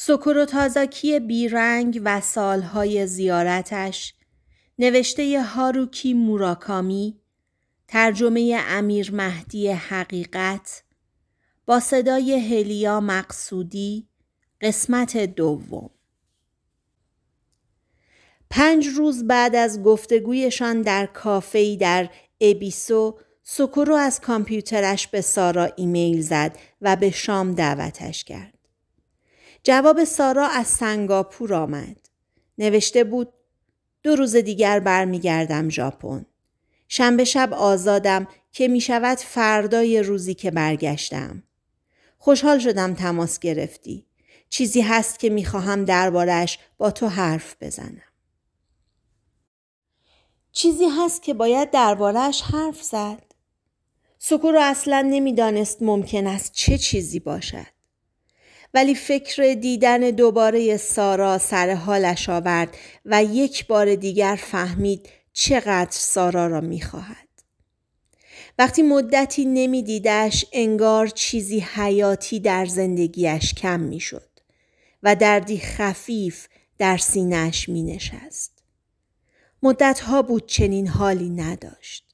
سکورو تازاکی بیرنگ و سالهای زیارتش نوشته هاروکی موراکامی ترجمه امیر مهدی حقیقت با صدای هلیا مقصودی قسمت دوم پنج روز بعد از گفتگویشان در کافه‌ای در ابیسو سکرو از کامپیوترش به سارا ایمیل زد و به شام دعوتش کرد. جواب سارا از سنگاپور آمد. نوشته بود دو روز دیگر برمیگردم ژاپن. شنبه شب آزادم که می شود فردای روزی که برگشتم. خوشحال شدم تماس گرفتی. چیزی هست که میخواهم دربارش با تو حرف بزنم. چیزی هست که باید دربارش حرف زد. سکورو اصلا نمیدانست ممکن است چه چیزی باشد. ولی فکر دیدن دوباره سارا سر حالش آورد و یک بار دیگر فهمید چقدر سارا را میخواهد. وقتی مدتی نمیدیدش انگار چیزی حیاتی در زندگیش کم میشد و دردی خفیف در سینهش می نشست. مدتها بود چنین حالی نداشت.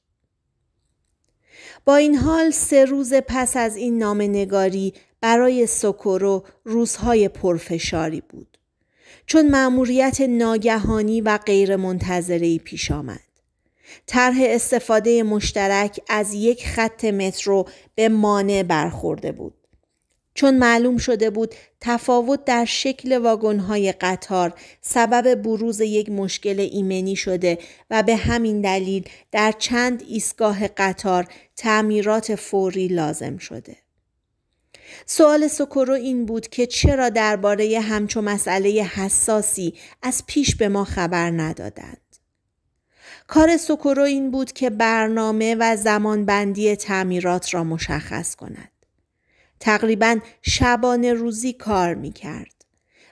با این حال سه روز پس از این نامنگاری برای سوکورو روزهای پرفشاری بود. چون مأموریت ناگهانی و ای پیش آمد. طرح استفاده مشترک از یک خط مترو به مانع برخورده بود. چون معلوم شده بود تفاوت در شکل واگن‌های قطار سبب بروز یک مشکل ایمنی شده و به همین دلیل در چند ایستگاه قطار تعمیرات فوری لازم شده. سوال سوکورو این بود که چرا درباره همچو مسئله حساسی از پیش به ما خبر ندادند. کار سوکورو این بود که برنامه و زمانبندی تعمیرات را مشخص کند. تقریبا شبانه روزی کار می کرد.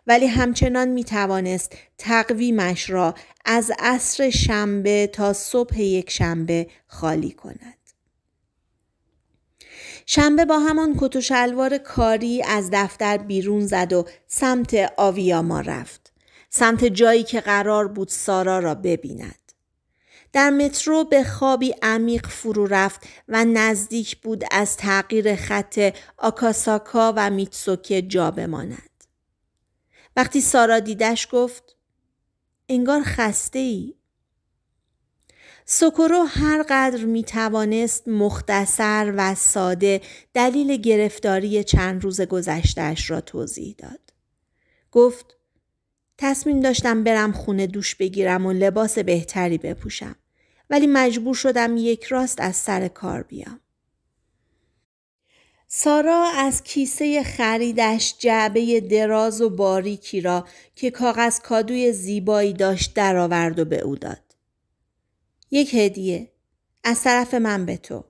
ولی همچنان می توانست تقویمش را از عصر شنبه تا صبح یک شنبه خالی کند. شنبه با همان کت و شلوار کاری از دفتر بیرون زد و سمت آویاما رفت. سمت جایی که قرار بود سارا را ببیند. در مترو به خوابی عمیق فرو رفت و نزدیک بود از تغییر خط آکاساکا و میتسوکه جا بماند. وقتی سارا دیدش گفت انگار خسته ای سوکورو هر قدر می توانست مختصر و ساده دلیل گرفتاری چند روز گذشتهش را توضیح داد. گفت تصمیم داشتم برم خونه دوش بگیرم و لباس بهتری بپوشم ولی مجبور شدم یک راست از سر کار بیام. سارا از کیسه خریدش جعبه دراز و باریکی را که کاغذ کادوی زیبایی داشت درآورد و به او داد. یک هدیه از طرف من به تو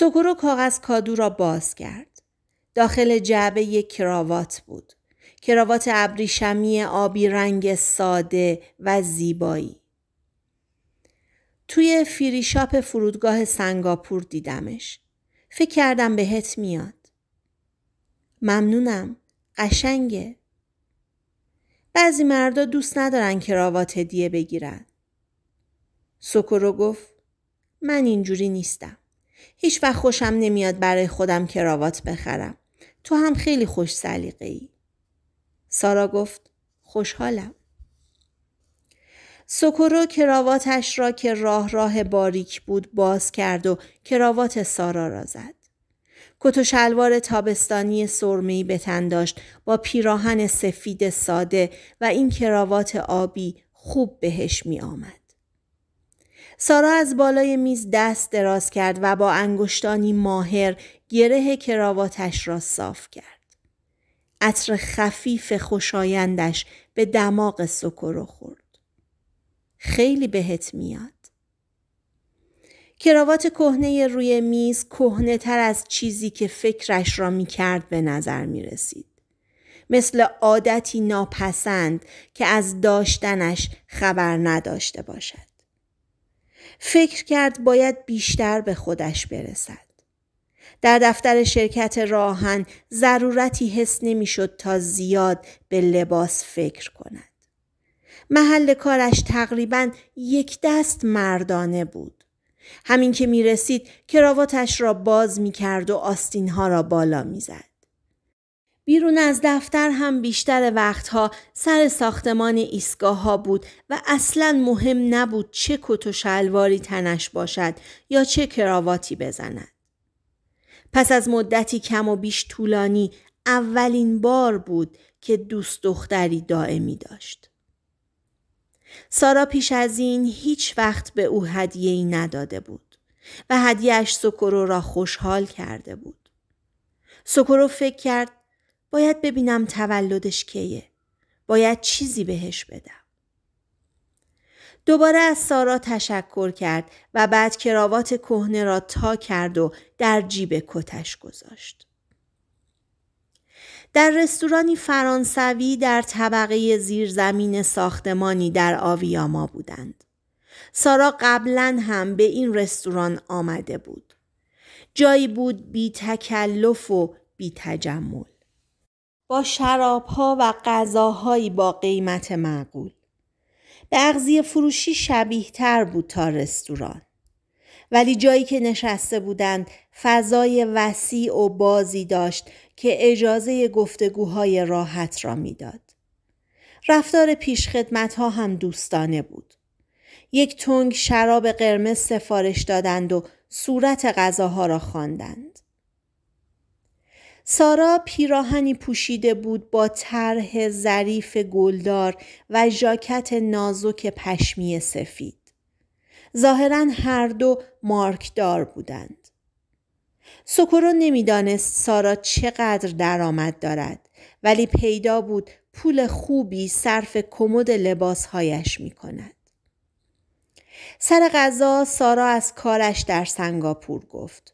و کاغذ کادو را باز کرد داخل جعبه یک کراوات بود کراوات ابریشمی آبی رنگ ساده و زیبایی توی فیریشاپ فرودگاه سنگاپور دیدمش فکر کردم بهت میاد ممنونم قشنگه بعضی مردا دوست ندارن کراوات هدیه بگیرن سوکورو گفت من اینجوری نیستم. هیچ وقت خوشم نمیاد برای خودم کراوات بخرم. تو هم خیلی خوش سلیقه ای. سارا گفت خوشحالم. سوکورو کراواتش را که راه راه باریک بود باز کرد و کراوات سارا را زد. کت و شلوار تابستانی سرمی به تن داشت با پیراهن سفید ساده و این کراوات آبی خوب بهش می آمد. سارا از بالای میز دست دراز کرد و با انگشتانی ماهر گره کراواتش را صاف کرد. عطر خفیف خوشایندش به دماغ سکرو خورد. خیلی بهت میاد. کراوات کهنه روی میز کهنه تر از چیزی که فکرش را میکرد به نظر می رسید. مثل عادتی ناپسند که از داشتنش خبر نداشته باشد. فکر کرد باید بیشتر به خودش برسد. در دفتر شرکت راهن ضرورتی حس نمیشد تا زیاد به لباس فکر کند. محل کارش تقریبا یک دست مردانه بود. همین که می رسید کراواتش را باز می کرد و آستینها را بالا می زد. بیرون از دفتر هم بیشتر وقتها سر ساختمان ایستگاه ها بود و اصلا مهم نبود چه کت و شلواری تنش باشد یا چه کراواتی بزند. پس از مدتی کم و بیش طولانی اولین بار بود که دوست دختری دائمی داشت. سارا پیش از این هیچ وقت به او هدیه ای نداده بود و هدیهش سکرو را خوشحال کرده بود. سکرو فکر کرد باید ببینم تولدش کیه. باید چیزی بهش بدم. دوباره از سارا تشکر کرد و بعد کراوات کهنه را تا کرد و در جیب کتش گذاشت. در رستورانی فرانسوی در طبقه زیرزمین ساختمانی در آویاما بودند. سارا قبلا هم به این رستوران آمده بود. جایی بود بی تکلف و بی تجمل. با شرابها و غذاهایی با قیمت معقول. به اغذیه فروشی شبیه تر بود تا رستوران. ولی جایی که نشسته بودند فضای وسیع و بازی داشت که اجازه گفتگوهای راحت را میداد. رفتار پیشخدمت ها هم دوستانه بود. یک تنگ شراب قرمز سفارش دادند و صورت غذاها را خواندند. سارا پیراهنی پوشیده بود با طرح ظریف گلدار و ژاکت نازک پشمی سفید. ظاهرا هر دو مارکدار بودند. سکورو نمیدانست سارا چقدر درآمد دارد ولی پیدا بود پول خوبی صرف کمد لباسهایش می کند. سر غذا سارا از کارش در سنگاپور گفت.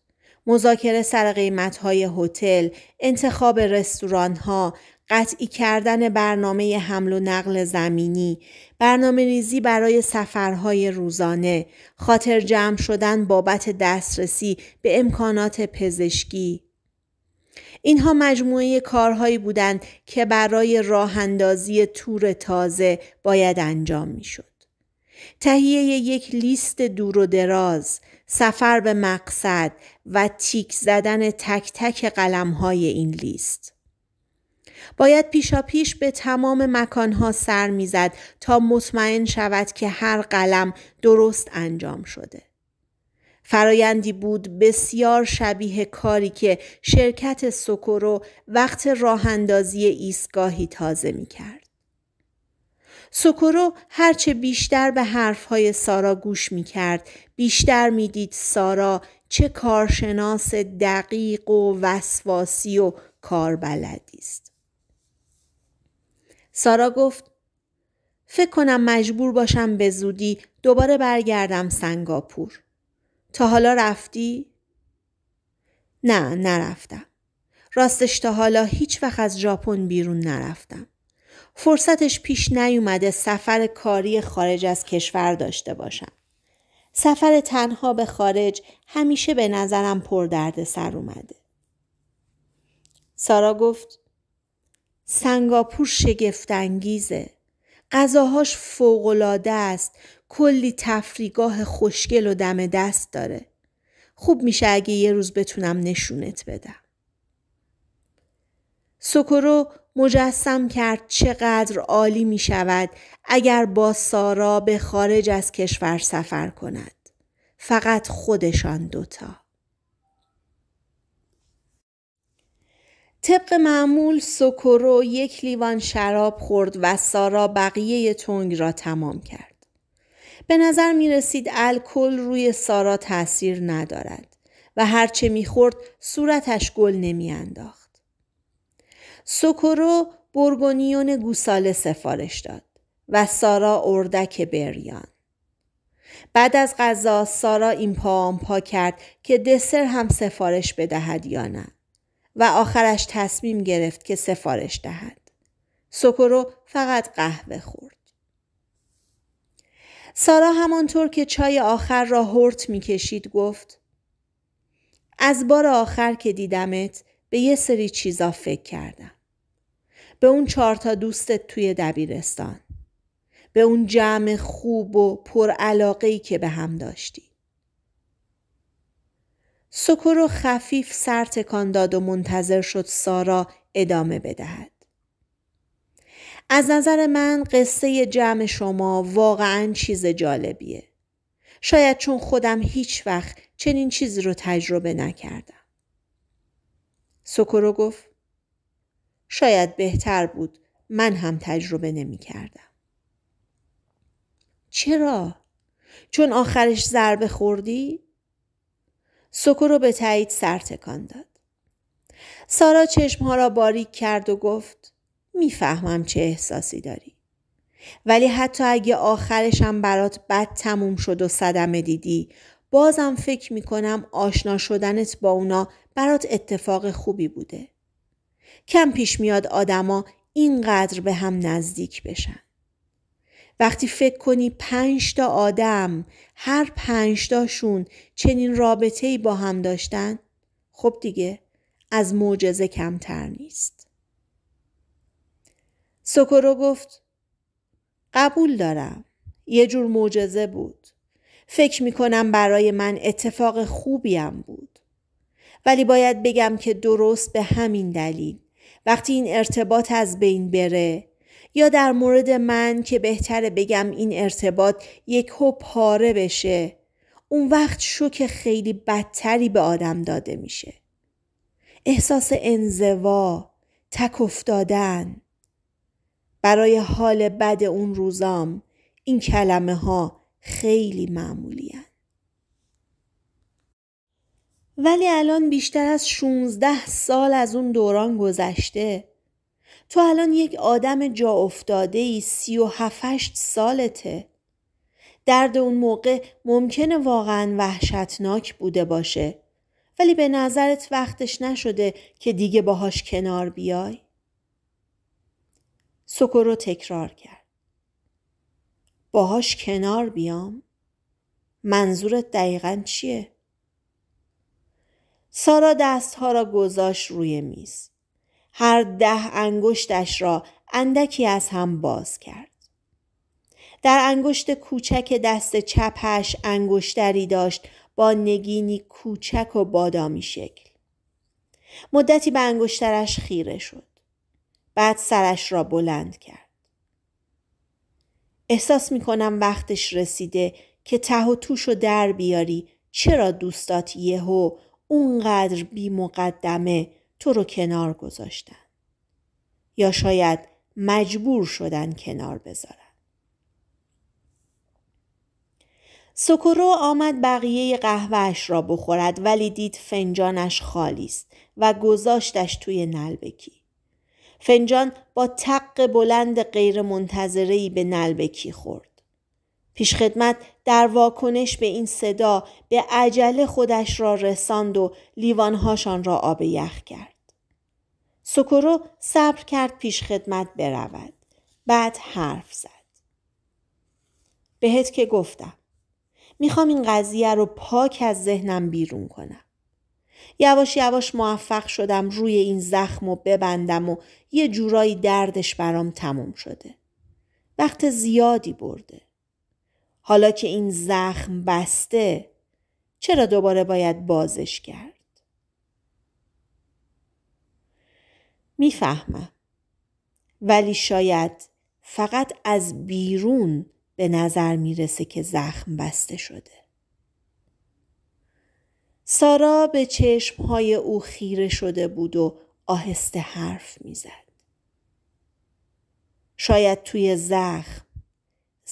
مذاکره سر قیمتهای هتل، انتخاب رستورانها، قطعی کردن برنامه حمل و نقل زمینی، برنامه ریزی برای سفرهای روزانه، خاطر جمع شدن بابت دسترسی به امکانات پزشکی. اینها مجموعه کارهایی بودند که برای راه تور تازه باید انجام میشد. تهیه یک لیست دور و دراز، سفر به مقصد و تیک زدن تک تک قلم های این لیست. باید پیشا پیش به تمام مکانها سر میزد تا مطمئن شود که هر قلم درست انجام شده. فرایندی بود بسیار شبیه کاری که شرکت سکورو وقت راهندازی ایستگاهی تازه می کرد. سوکورو هرچه بیشتر به حرفهای سارا گوش می کرد. بیشتر میدید سارا چه کارشناس دقیق و وسواسی و کاربلدی است. سارا گفت فکر کنم مجبور باشم به زودی دوباره برگردم سنگاپور. تا حالا رفتی؟ نه نرفتم. راستش تا حالا هیچ وقت از ژاپن بیرون نرفتم. فرصتش پیش نیومده سفر کاری خارج از کشور داشته باشم. سفر تنها به خارج همیشه به نظرم پر درد سر اومده. سارا گفت سنگاپور انگیزه. غذاهاش فوقالعاده است. کلی تفریگاه خوشگل و دم دست داره. خوب میشه اگه یه روز بتونم نشونت بدم. سکرو مجسم کرد چقدر عالی می شود اگر با سارا به خارج از کشور سفر کند. فقط خودشان دوتا. طبق معمول سوکورو یک لیوان شراب خورد و سارا بقیه تنگ را تمام کرد. به نظر می رسید الکل روی سارا تاثیر ندارد و هرچه می خورد صورتش گل نمی انداخت. سوکورو برگونیون گوساله سفارش داد و سارا اردک بریان. بعد از غذا سارا این پا کرد که دسر هم سفارش بدهد یا نه و آخرش تصمیم گرفت که سفارش دهد. سوکورو فقط قهوه خورد. سارا همانطور که چای آخر را هرت میکشید گفت از بار آخر که دیدمت به یه سری چیزا فکر کردم. به اون چهار تا دوستت توی دبیرستان به اون جمع خوب و ای که به هم داشتی و خفیف سر تکان داد و منتظر شد سارا ادامه بدهد از نظر من قصه جمع شما واقعا چیز جالبیه شاید چون خودم هیچ وقت چنین چیزی رو تجربه نکردم سکرو گفت شاید بهتر بود من هم تجربه نمی کردم. چرا؟ چون آخرش ضربه خوردی؟ سکو رو به تایید سر تکان داد. سارا چشمها را باریک کرد و گفت میفهمم چه احساسی داری. ولی حتی اگه آخرشم برات بد تموم شد و صدمه دیدی بازم فکر میکنم آشنا شدنت با اونا برات اتفاق خوبی بوده. کم پیش میاد آدما اینقدر به هم نزدیک بشن. وقتی فکر کنی پنج تا آدم هر پنج تاشون چنین رابطه با هم داشتن خب دیگه از معجزه کمتر نیست. سوکورو گفت قبول دارم. یه جور معجزه بود. فکر می کنم برای من اتفاق خوبیم بود. ولی باید بگم که درست به همین دلیل وقتی این ارتباط از بین بره یا در مورد من که بهتره بگم این ارتباط یک پاره بشه اون وقت شوک خیلی بدتری به آدم داده میشه احساس انزوا تک افتادن برای حال بد اون روزام این کلمه ها خیلی معمولی ولی الان بیشتر از 16 سال از اون دوران گذشته تو الان یک آدم جا افتاده ای سی و هفشت سالته درد اون موقع ممکنه واقعا وحشتناک بوده باشه ولی به نظرت وقتش نشده که دیگه باهاش کنار بیای سکرو تکرار کرد باهاش کنار بیام منظورت دقیقا چیه؟ سارا دستها را گذاشت روی میز. هر ده انگشتش را اندکی از هم باز کرد. در انگشت کوچک دست چپش انگشتری داشت با نگینی کوچک و بادامی شکل. مدتی به انگشترش خیره شد. بعد سرش را بلند کرد. احساس می کنم وقتش رسیده که ته و توش و در بیاری چرا دوستات یهو اونقدر بی مقدمه تو رو کنار گذاشتن. یا شاید مجبور شدن کنار بذارن. سکرو آمد بقیه قهوهش را بخورد ولی دید فنجانش خالی است و گذاشتش توی نلبکی. فنجان با تق بلند غیر منتظری به نلبکی خورد. پیشخدمت در واکنش به این صدا به عجله خودش را رساند و لیوانهاشان را آب یخ کرد. سکرو صبر کرد پیشخدمت برود. بعد حرف زد. بهت که گفتم. میخوام این قضیه رو پاک از ذهنم بیرون کنم. یواش یواش موفق شدم روی این زخم و ببندم و یه جورایی دردش برام تموم شده. وقت زیادی برده. حالا که این زخم بسته چرا دوباره باید بازش کرد؟ میفهمم ولی شاید فقط از بیرون به نظر میرسه که زخم بسته شده. سارا به چشمهای او خیره شده بود و آهسته حرف میزد. شاید توی زخم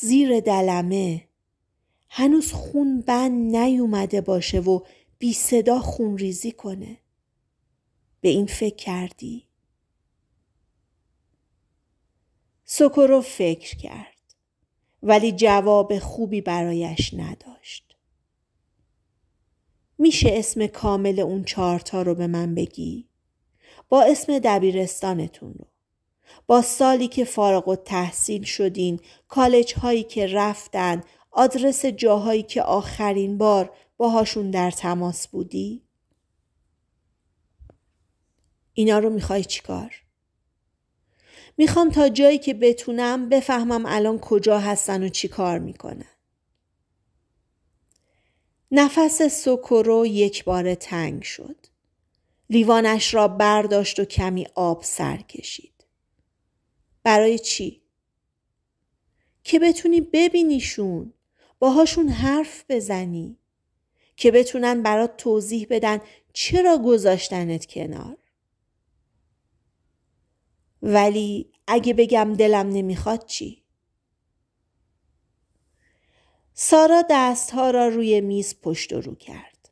زیر دلمه هنوز خون بند نیومده باشه و بی صدا خون ریزی کنه به این فکر کردی؟ سکرو فکر کرد ولی جواب خوبی برایش نداشت میشه اسم کامل اون چارتا رو به من بگی؟ با اسم دبیرستانتون رو با سالی که فارغ و تحصیل شدین، کالج هایی که رفتن، آدرس جاهایی که آخرین بار باهاشون در تماس بودی؟ اینا رو میخوای چیکار؟ میخوام تا جایی که بتونم بفهمم الان کجا هستن و چی کار میکنن. نفس سکرو یک بار تنگ شد. لیوانش را برداشت و کمی آب سر کشید. برای چی؟ که بتونی ببینیشون باهاشون حرف بزنی که بتونن برات توضیح بدن چرا گذاشتنت کنار ولی اگه بگم دلم نمیخواد چی؟ سارا دستها را روی میز پشت و رو کرد.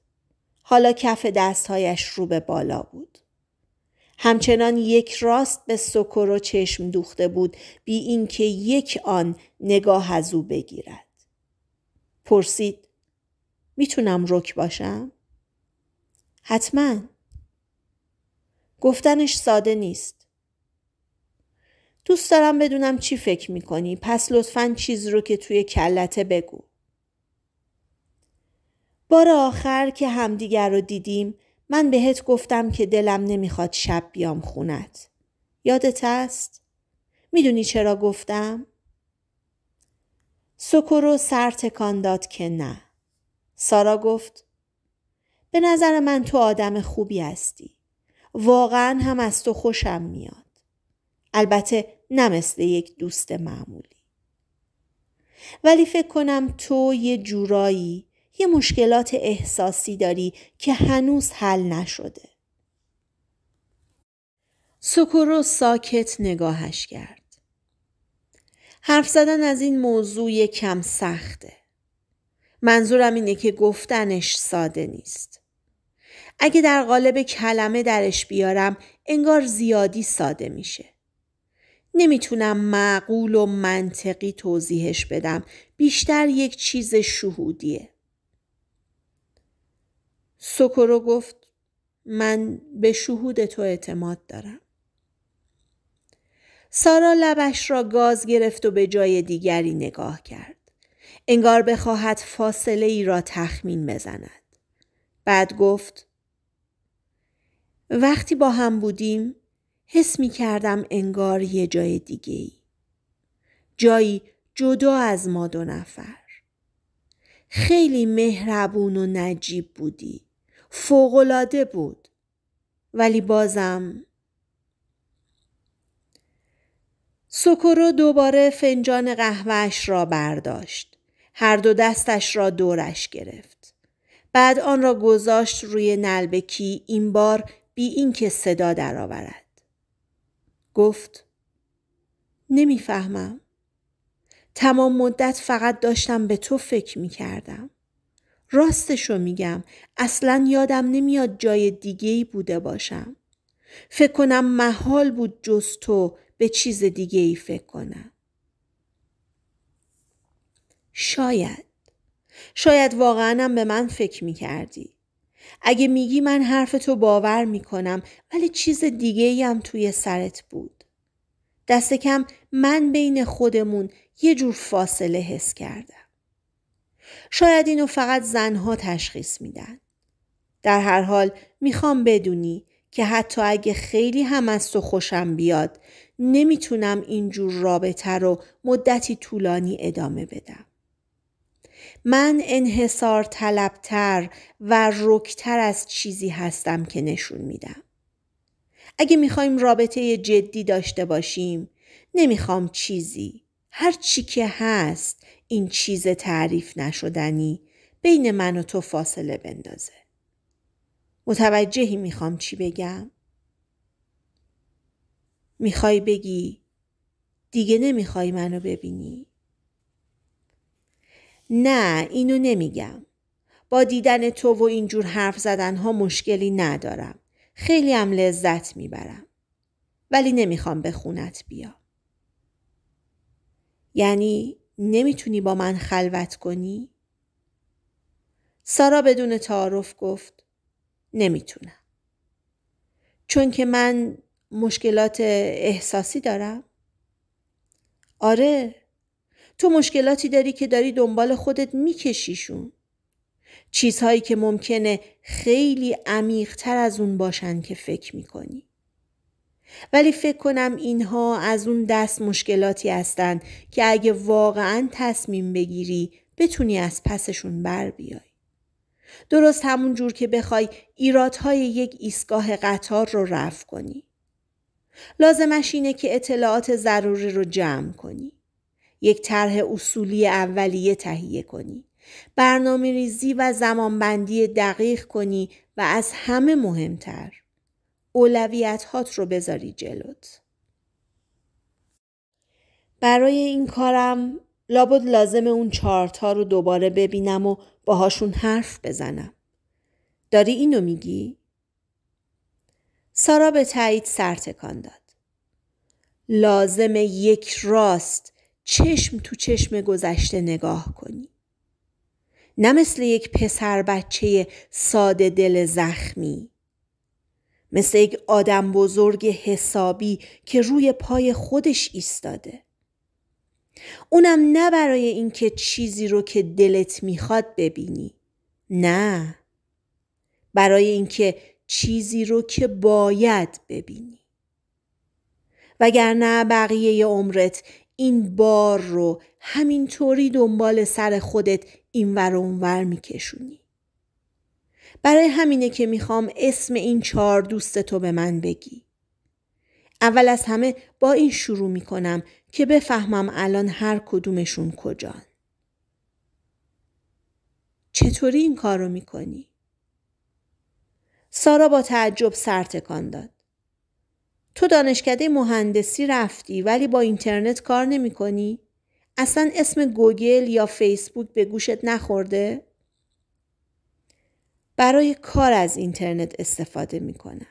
حالا کف دستهایش رو به بالا بود. همچنان یک راست به سکر و چشم دوخته بود بی اینکه یک آن نگاه از او بگیرد. پرسید میتونم رک باشم؟ حتما گفتنش ساده نیست. دوست دارم بدونم چی فکر میکنی پس لطفا چیز رو که توی کلته بگو. بار آخر که همدیگر رو دیدیم من بهت گفتم که دلم نمیخواد شب بیام خونت. یادت است؟ میدونی چرا گفتم؟ سکرو سر تکان داد که نه. سارا گفت به نظر من تو آدم خوبی هستی. واقعا هم از تو خوشم میاد. البته نه مثل یک دوست معمولی. ولی فکر کنم تو یه جورایی یه مشکلات احساسی داری که هنوز حل نشده. سکورو ساکت نگاهش کرد. حرف زدن از این موضوع کم سخته. منظورم اینه که گفتنش ساده نیست. اگه در قالب کلمه درش بیارم انگار زیادی ساده میشه. نمیتونم معقول و منطقی توضیحش بدم. بیشتر یک چیز شهودیه. سکرو گفت من به شهود تو اعتماد دارم. سارا لبش را گاز گرفت و به جای دیگری نگاه کرد. انگار بخواهد فاصله ای را تخمین بزند. بعد گفت وقتی با هم بودیم حس می کردم انگار یه جای دیگه ای. جایی جدا از ما دو نفر. خیلی مهربون و نجیب بودی. فوقالعاده بود ولی بازم سکرو دوباره فنجان قهوهش را برداشت. هر دو دستش را دورش گرفت. بعد آن را گذاشت روی نلبکی این بار بی اینکه صدا درآورد. گفت نمیفهمم. تمام مدت فقط داشتم به تو فکر می کردم. راستشو میگم اصلا یادم نمیاد جای دیگه ای بوده باشم. فکر کنم محال بود جز تو به چیز دیگه ای فکر کنم. شاید. شاید واقعا هم به من فکر میکردی. اگه میگی من حرف تو باور میکنم ولی چیز دیگه ای هم توی سرت بود. دست کم من بین خودمون یه جور فاصله حس کردم. شاید اینو فقط زنها تشخیص میدن. در هر حال میخوام بدونی که حتی اگه خیلی هم از تو خوشم بیاد نمیتونم اینجور رابطه رو مدتی طولانی ادامه بدم. من انحصار طلبتر و رکتر از چیزی هستم که نشون میدم. اگه میخوایم رابطه جدی داشته باشیم نمیخوام چیزی هر چی که هست این چیز تعریف نشدنی بین من و تو فاصله بندازه. متوجهی میخوام چی بگم؟ میخوای بگی دیگه نمیخوای منو ببینی؟ نه اینو نمیگم. با دیدن تو و اینجور حرف زدن ها مشکلی ندارم. خیلی هم لذت میبرم. ولی نمیخوام به خونت بیام. یعنی نمیتونی با من خلوت کنی؟ سارا بدون تعارف گفت نمیتونم. چون که من مشکلات احساسی دارم؟ آره تو مشکلاتی داری که داری دنبال خودت میکشیشون. چیزهایی که ممکنه خیلی عمیقتر از اون باشن که فکر میکنی. ولی فکر کنم اینها از اون دست مشکلاتی هستند که اگه واقعا تصمیم بگیری بتونی از پسشون بر بیای. درست همون جور که بخوای ایرادهای یک ایستگاه قطار رو رفع کنی. لازمش اینه که اطلاعات ضروری رو جمع کنی. یک طرح اصولی اولیه تهیه کنی. برنامه ریزی و زمانبندی دقیق کنی و از همه مهمتر اولویت هات رو بذاری جلوت برای این کارم لابد لازم اون چارت ها رو دوباره ببینم و باهاشون حرف بزنم داری اینو میگی؟ سارا به تایید سرتکان داد لازم یک راست چشم تو چشم گذشته نگاه کنی نه مثل یک پسر بچه ساده دل زخمی مثل یک آدم بزرگ حسابی که روی پای خودش ایستاده. اونم نه برای اینکه چیزی رو که دلت میخواد ببینی. نه. برای اینکه چیزی رو که باید ببینی. وگرنه بقیه عمرت این بار رو همینطوری دنبال سر خودت اینور اونور میکشونی. برای همینه که میخوام اسم این چهار دوست تو به من بگی. اول از همه با این شروع میکنم که بفهمم الان هر کدومشون کجان. چطوری این کار رو میکنی؟ سارا با تعجب سرتکان داد. تو دانشکده مهندسی رفتی ولی با اینترنت کار نمی کنی؟ اصلا اسم گوگل یا فیسبوک به گوشت نخورده؟ برای کار از اینترنت استفاده کنم.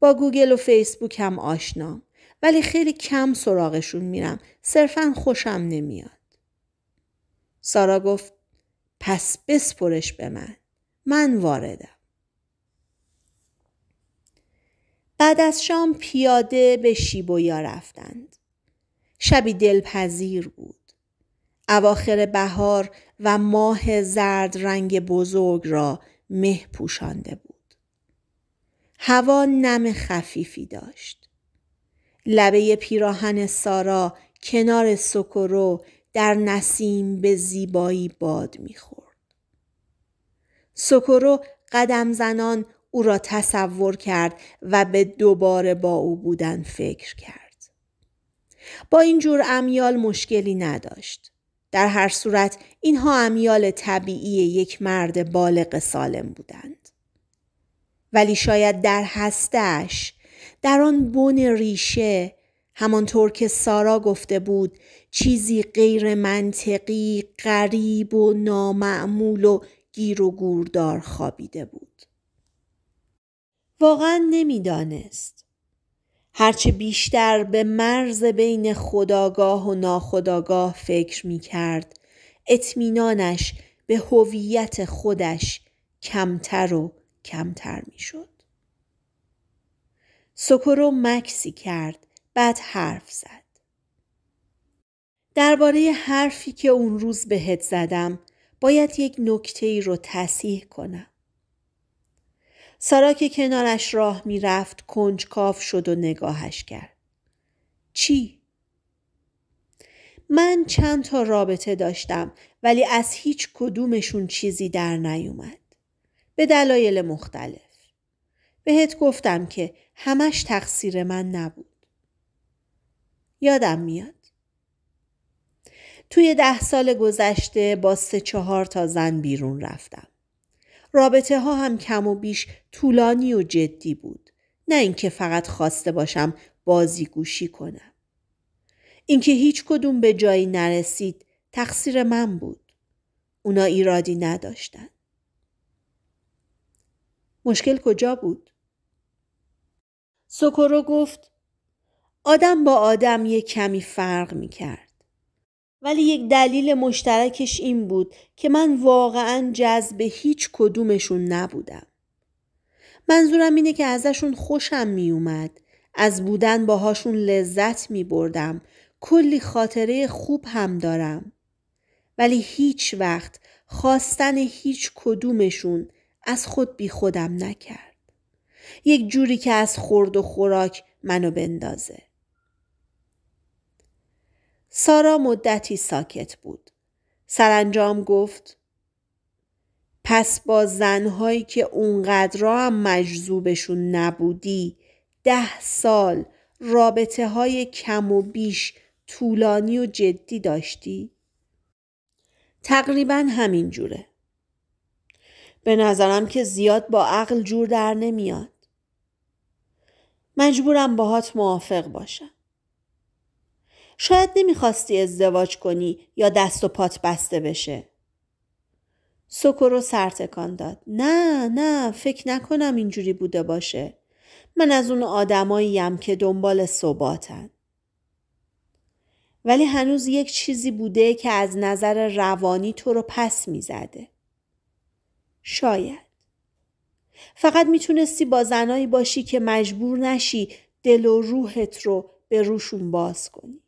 با گوگل و فیسبوک هم آشنا ولی خیلی کم سراغشون میرم صرفا خوشم نمیاد. سارا گفت پس بسپرش به من. من واردم. بعد از شام پیاده به شیبویا رفتند. شبی دلپذیر بود. اواخر بهار و ماه زرد رنگ بزرگ را مه پوشانده بود. هوا نم خفیفی داشت. لبه پیراهن سارا کنار سکرو در نسیم به زیبایی باد میخورد. سکرو قدم زنان او را تصور کرد و به دوباره با او بودن فکر کرد. با این جور امیال مشکلی نداشت. در هر صورت اینها امیال طبیعی یک مرد بالغ سالم بودند. ولی شاید در هستش در آن بن ریشه همانطور که سارا گفته بود چیزی غیر منطقی غریب و نامعمول و گیر و گوردار خوابیده بود واقعا نمیدانست هرچه بیشتر به مرز بین خداگاه و ناخداگاه فکر می کرد اطمینانش به هویت خودش کمتر و کمتر می شد. سکرو مکسی کرد بعد حرف زد. درباره حرفی که اون روز بهت زدم باید یک نکته ای رو تصیح کنم. سارا که کنارش راه میرفت کاف شد و نگاهش کرد. چی؟ من چند تا رابطه داشتم ولی از هیچ کدومشون چیزی در نیومد. به دلایل مختلف. بهت گفتم که همش تقصیر من نبود. یادم میاد. توی ده سال گذشته با سه چهار تا زن بیرون رفتم. رابطه ها هم کم و بیش طولانی و جدی بود. نه اینکه فقط خواسته باشم بازی گوشی کنم. اینکه هیچ کدوم به جایی نرسید تقصیر من بود. اونا ایرادی نداشتن. مشکل کجا بود؟ سکرو گفت آدم با آدم یه کمی فرق می کرد. ولی یک دلیل مشترکش این بود که من واقعا جذب هیچ کدومشون نبودم. منظورم اینه که ازشون خوشم میومد. از بودن باهاشون لذت می بردم. کلی خاطره خوب هم دارم. ولی هیچ وقت خواستن هیچ کدومشون از خود بی خودم نکرد. یک جوری که از خورد و خوراک منو بندازه. سارا مدتی ساکت بود. سرانجام گفت پس با زنهایی که اونقدر هم مجذوبشون نبودی ده سال رابطه های کم و بیش طولانی و جدی داشتی؟ تقریبا همین جوره. به نظرم که زیاد با عقل جور در نمیاد. مجبورم باهات موافق باشم. شاید نمیخواستی ازدواج کنی یا دست و پات بسته بشه. رو سرتکان داد. نه نه فکر نکنم اینجوری بوده باشه. من از اون آدماییم که دنبال صباتن. ولی هنوز یک چیزی بوده که از نظر روانی تو رو پس میزده. شاید. فقط میتونستی با زنایی باشی که مجبور نشی دل و روحت رو به روشون باز کنی.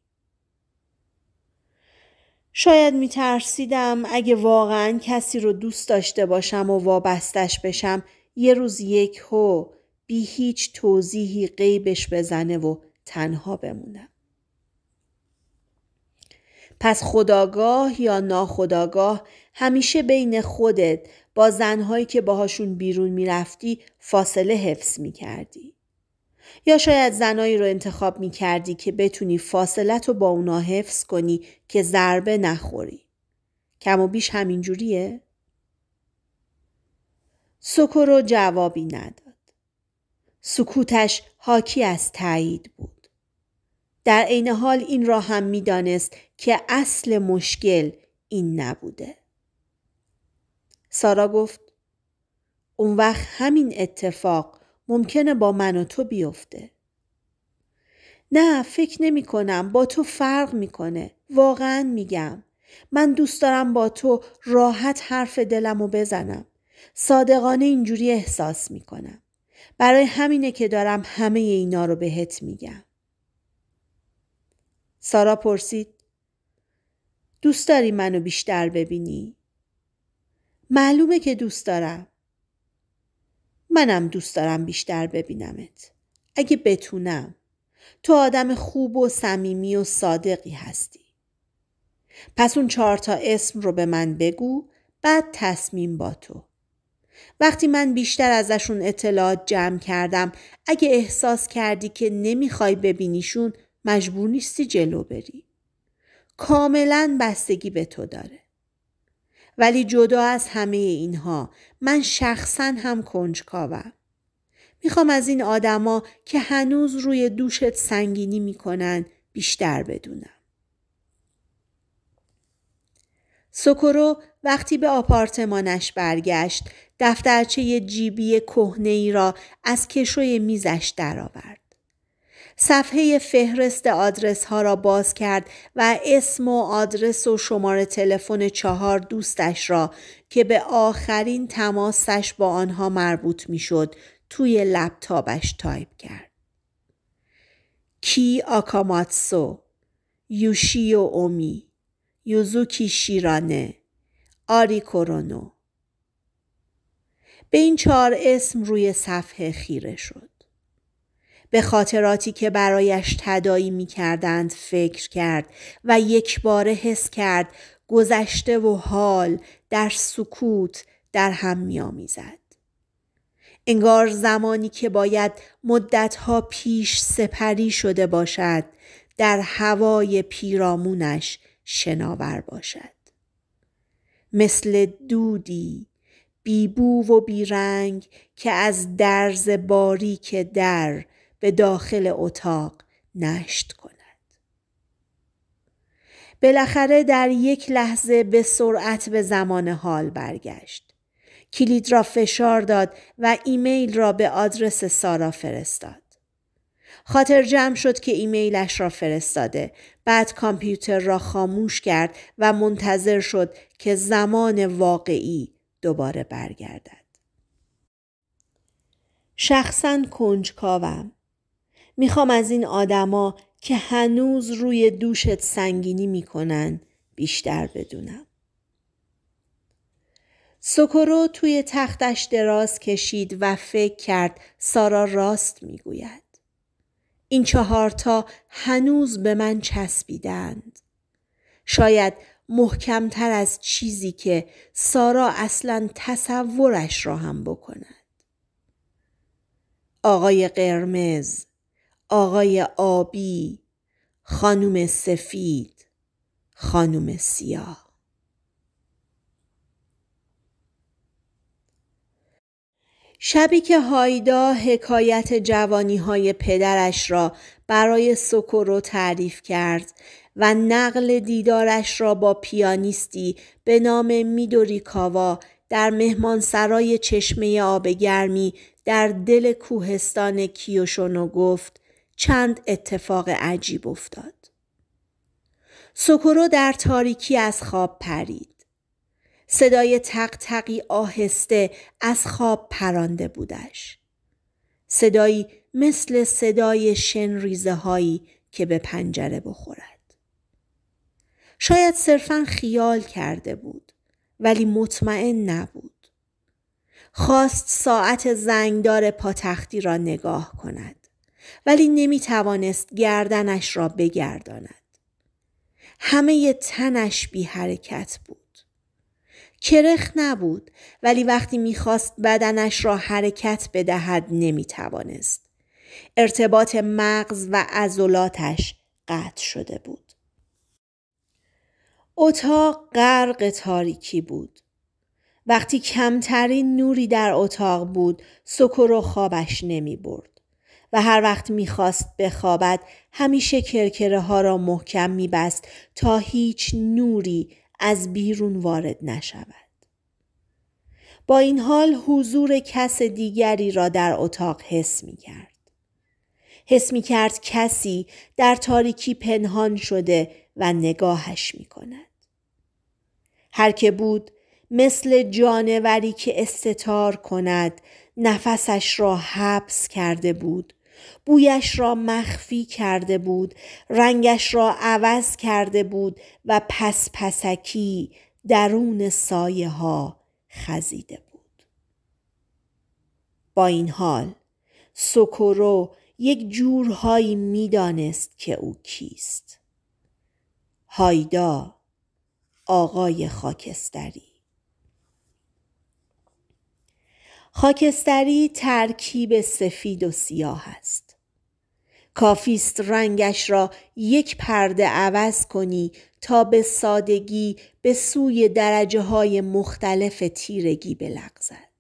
شاید می ترسیدم اگه واقعا کسی رو دوست داشته باشم و وابستش بشم یه روز یک هو بی هیچ توضیحی قیبش بزنه و تنها بمونم. پس خداگاه یا ناخداگاه همیشه بین خودت با زنهایی که باهاشون بیرون میرفتی فاصله حفظ کردی. یا شاید زنایی رو انتخاب می کردی که بتونی فاصلت رو با اونا حفظ کنی که ضربه نخوری. کم و بیش همین جوریه؟ رو جوابی نداد. سکوتش حاکی از تایید بود. در عین حال این را هم میدانست که اصل مشکل این نبوده. سارا گفت اون وقت همین اتفاق ممکنه با من و تو بیفته. نه فکر نمی کنم با تو فرق میکنه واقعا میگم من دوست دارم با تو راحت حرف دلم و بزنم صادقانه اینجوری احساس میکنم برای همینه که دارم همه اینا رو بهت میگم سارا پرسید دوست داری منو بیشتر ببینی؟ معلومه که دوست دارم منم دوست دارم بیشتر ببینمت. اگه بتونم. تو آدم خوب و صمیمی و صادقی هستی. پس اون چهار تا اسم رو به من بگو بعد تصمیم با تو. وقتی من بیشتر ازشون اطلاعات جمع کردم اگه احساس کردی که نمیخوای ببینیشون مجبور نیستی جلو بری. کاملا بستگی به تو داره. ولی جدا از همه اینها من شخصا هم کنجکاوم. میخوام از این آدما که هنوز روی دوشت سنگینی میکنن بیشتر بدونم. سوکورو وقتی به آپارتمانش برگشت دفترچه جیبی کهنه ای را از کشوی میزش درآورد. صفحه فهرست آدرس ها را باز کرد و اسم و آدرس و شماره تلفن چهار دوستش را که به آخرین تماسش با آنها مربوط میشد توی لپتاپش تایپ کرد. کی آکاماتسو یوشیو اومی یوزوکی شیرانه آری کورونو به این چهار اسم روی صفحه خیره شد. به خاطراتی که برایش تدایی می کردند فکر کرد و یک بار حس کرد گذشته و حال در سکوت در هم می آمیزد. انگار زمانی که باید مدتها پیش سپری شده باشد در هوای پیرامونش شناور باشد. مثل دودی بیبو و بیرنگ که از درز باریک در به داخل اتاق نشت کند. بالاخره در یک لحظه به سرعت به زمان حال برگشت. کلید را فشار داد و ایمیل را به آدرس سارا فرستاد. خاطر جمع شد که ایمیلش را فرستاده بعد کامپیوتر را خاموش کرد و منتظر شد که زمان واقعی دوباره برگردد. شخصا کنجکاوم میخوام از این آدما که هنوز روی دوشت سنگینی میکنن بیشتر بدونم. سکرو توی تختش دراز کشید و فکر کرد سارا راست میگوید. این چهارتا هنوز به من چسبیدند. شاید محکمتر از چیزی که سارا اصلا تصورش را هم بکند. آقای قرمز آقای آبی خانم سفید خانم سیاه شبی که هایدا حکایت جوانی های پدرش را برای سکورو تعریف کرد و نقل دیدارش را با پیانیستی به نام میدوری کاوا در مهمانسرای چشمه آب گرمی در دل کوهستان کیوشونو گفت چند اتفاق عجیب افتاد. سکرو در تاریکی از خواب پرید. صدای تق آهسته از خواب پرانده بودش. صدایی مثل صدای شن ریزه هایی که به پنجره بخورد. شاید صرفا خیال کرده بود ولی مطمئن نبود. خواست ساعت زنگدار پاتختی را نگاه کند. ولی نمی توانست گردنش را بگرداند. همه تنش بی حرکت بود. کرخ نبود ولی وقتی میخواست بدنش را حرکت بدهد توانست. ارتباط مغز و عضلاتش قطع شده بود. اتاق غرق تاریکی بود. وقتی کمترین نوری در اتاق بود سکر و خوابش نمی برد. و هر وقت میخواست بخوابد همیشه کرکره ها را محکم میبست تا هیچ نوری از بیرون وارد نشود. با این حال حضور کس دیگری را در اتاق حس میکرد. حس میکرد کسی در تاریکی پنهان شده و نگاهش میکند. هر که بود مثل جانوری که استتار کند نفسش را حبس کرده بود بویش را مخفی کرده بود رنگش را عوض کرده بود و پس پسکی درون سایه ها خزیده بود با این حال سوکورو یک جورهایی میدانست که او کیست هایدا آقای خاکستری خاکستری ترکیب سفید و سیاه است. کافیست رنگش را یک پرده عوض کنی تا به سادگی به سوی درجه های مختلف تیرگی بلغزد.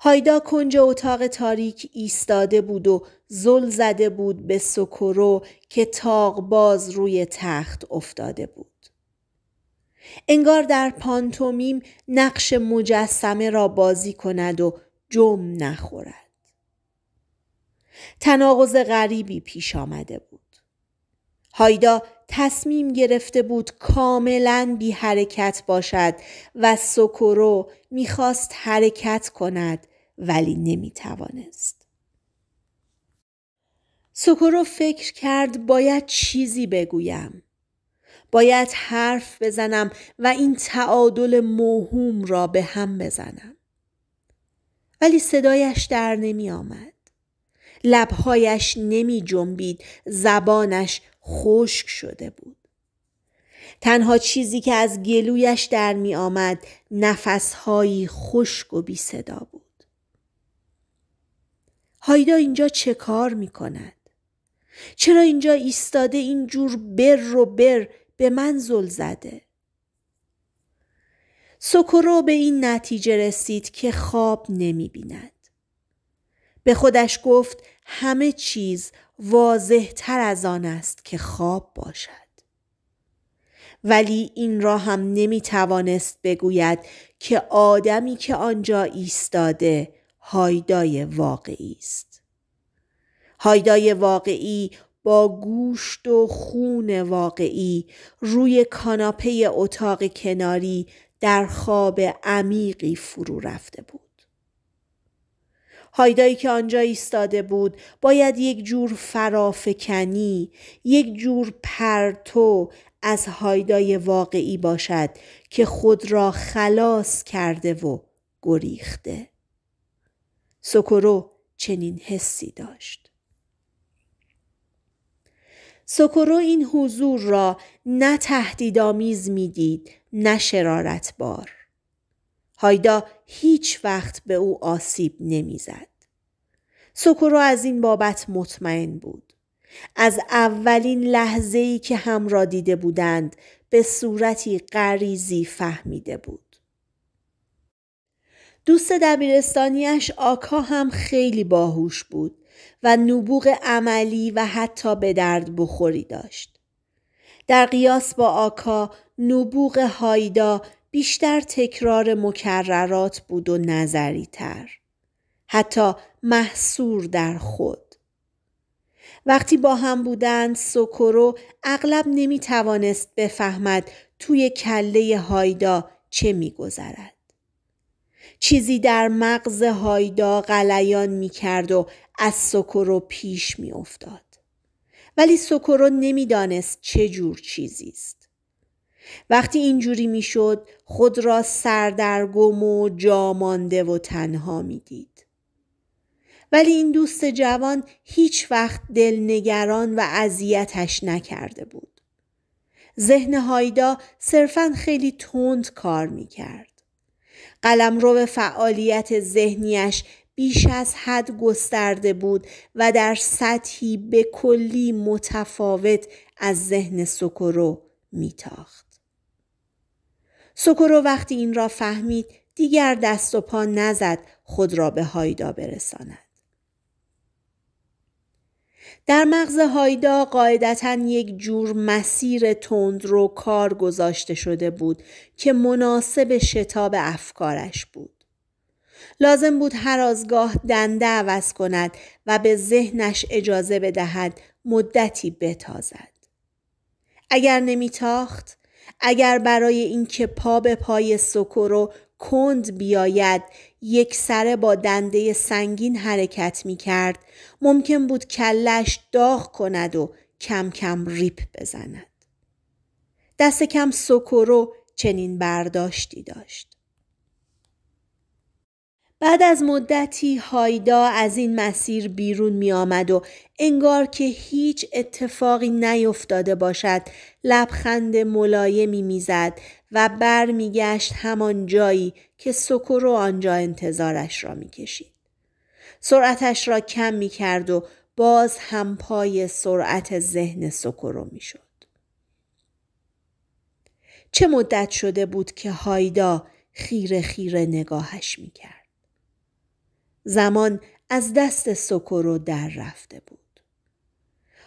هایدا کنج اتاق تاریک ایستاده بود و زل زده بود به سکرو که تاق باز روی تخت افتاده بود. انگار در پانتومیم نقش مجسمه را بازی کند و جم نخورد. تناقض غریبی پیش آمده بود. هایدا تصمیم گرفته بود کاملا بی حرکت باشد و سکورو میخواست حرکت کند ولی نمیتوانست. سکرو فکر کرد باید چیزی بگویم. باید حرف بزنم و این تعادل موهوم را به هم بزنم. ولی صدایش در نمی آمد. لبهایش نمی جنبید. زبانش خشک شده بود. تنها چیزی که از گلویش در می آمد نفسهایی خشک و بی صدا بود. هایدا اینجا چه کار می کند؟ چرا اینجا ایستاده اینجور بر و بر به من زل زده. سکرو به این نتیجه رسید که خواب نمی بیند. به خودش گفت همه چیز واضح تر از آن است که خواب باشد. ولی این را هم نمی توانست بگوید که آدمی که آنجا ایستاده هایدای واقعی است. هایدای واقعی با گوشت و خون واقعی روی کاناپه اتاق کناری در خواب عمیقی فرو رفته بود. هایدایی که آنجا ایستاده بود باید یک جور فرافکنی، یک جور پرتو از هایدای واقعی باشد که خود را خلاص کرده و گریخته. سکرو چنین حسی داشت. سوکورو این حضور را نه تهدیدآمیز میدید نه شرارت بار. هایدا هیچ وقت به او آسیب نمیزد. سوکورو از این بابت مطمئن بود. از اولین لحظه ای که هم را دیده بودند به صورتی غریزی فهمیده بود. دوست دبیرستانیش آکا هم خیلی باهوش بود و نبوغ عملی و حتی به درد بخوری داشت. در قیاس با آکا نبوغ هایدا بیشتر تکرار مکررات بود و نظری تر. حتی محصور در خود. وقتی با هم بودند سوکورو اغلب نمی توانست بفهمد توی کله هایدا چه می گذرد. چیزی در مغز هایدا غلیان می کرد و از سکرو پیش میافتاد. افتاد. ولی سکرو نمیدانست چه جور چیزی است. وقتی اینجوری میشد خود را سردرگم و جامانده و تنها میدید. ولی این دوست جوان هیچ وقت دلنگران و اذیتش نکرده بود. ذهن هایدا صرفا خیلی تند کار میکرد. به فعالیت ذهنیش بیش از حد گسترده بود و در سطحی به کلی متفاوت از ذهن سکرو میتاخت. سکرو وقتی این را فهمید دیگر دست و پا نزد خود را به هایدا برساند. در مغز هایدا قاعدتا یک جور مسیر رو کار گذاشته شده بود که مناسب شتاب افکارش بود. لازم بود هر آزگاه دنده عوض کند و به ذهنش اجازه بدهد مدتی بتازد. اگر نمیتاخت، اگر برای اینکه پا به پای سکرو کند بیاید یک سره با دنده سنگین حرکت می کرد ممکن بود کلش داغ کند و کم کم ریپ بزند. دست کم سکرو چنین برداشتی داشت. بعد از مدتی هایدا از این مسیر بیرون می آمد و انگار که هیچ اتفاقی نیفتاده باشد لبخند ملایمی میزد و گشت همان جایی که سکورو آنجا انتظارش را می کشید. سرعتش را کم می کرد و باز هم پای سرعت ذهن می شد. چه مدت شده بود که هایدا خیره خیره نگاهش می کرد؟ زمان از دست سکرو در رفته بود.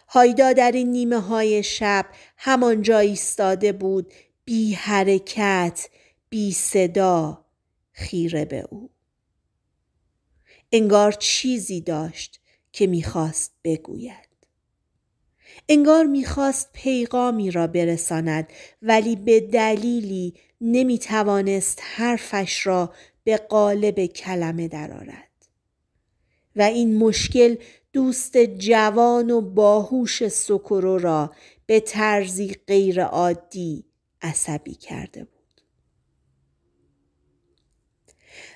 هایدا در این نیمه های شب همانجا ایستاده بود بی حرکت، بی صدا، خیره به او. انگار چیزی داشت که میخواست بگوید. انگار میخواست پیغامی را برساند ولی به دلیلی نمیتوانست حرفش را به قالب کلمه درآورد. و این مشکل دوست جوان و باهوش سکرو را به طرزی غیرعادی عصبی کرده بود.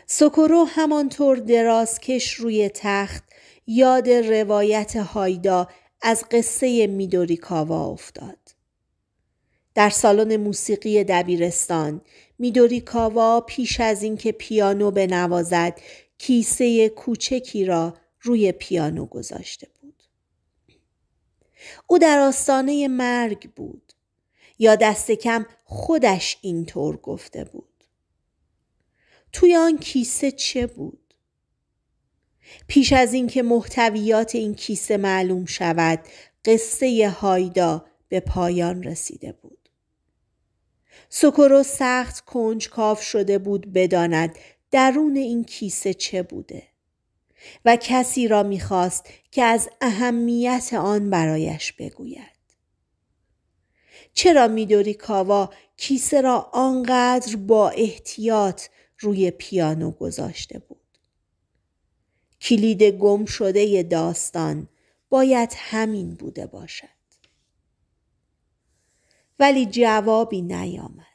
سکرو همانطور درازکش روی تخت یاد روایت هایدا از قصه میدوریکاوا کاوا افتاد. در سالن موسیقی دبیرستان میدوریکاوا کاوا پیش از اینکه پیانو بنوازد کیسه کوچکی را روی پیانو گذاشته بود. او در آستانه مرگ بود یا دست کم خودش اینطور گفته بود. توی آن کیسه چه بود؟ پیش از اینکه محتویات این کیسه معلوم شود قصه هایدا به پایان رسیده بود. سکرو سخت کاف شده بود بداند درون این کیسه چه بوده و کسی را میخواست که از اهمیت آن برایش بگوید چرا میدوری کاوا کیسه را آنقدر با احتیاط روی پیانو گذاشته بود کلید گم شده داستان باید همین بوده باشد ولی جوابی نیامد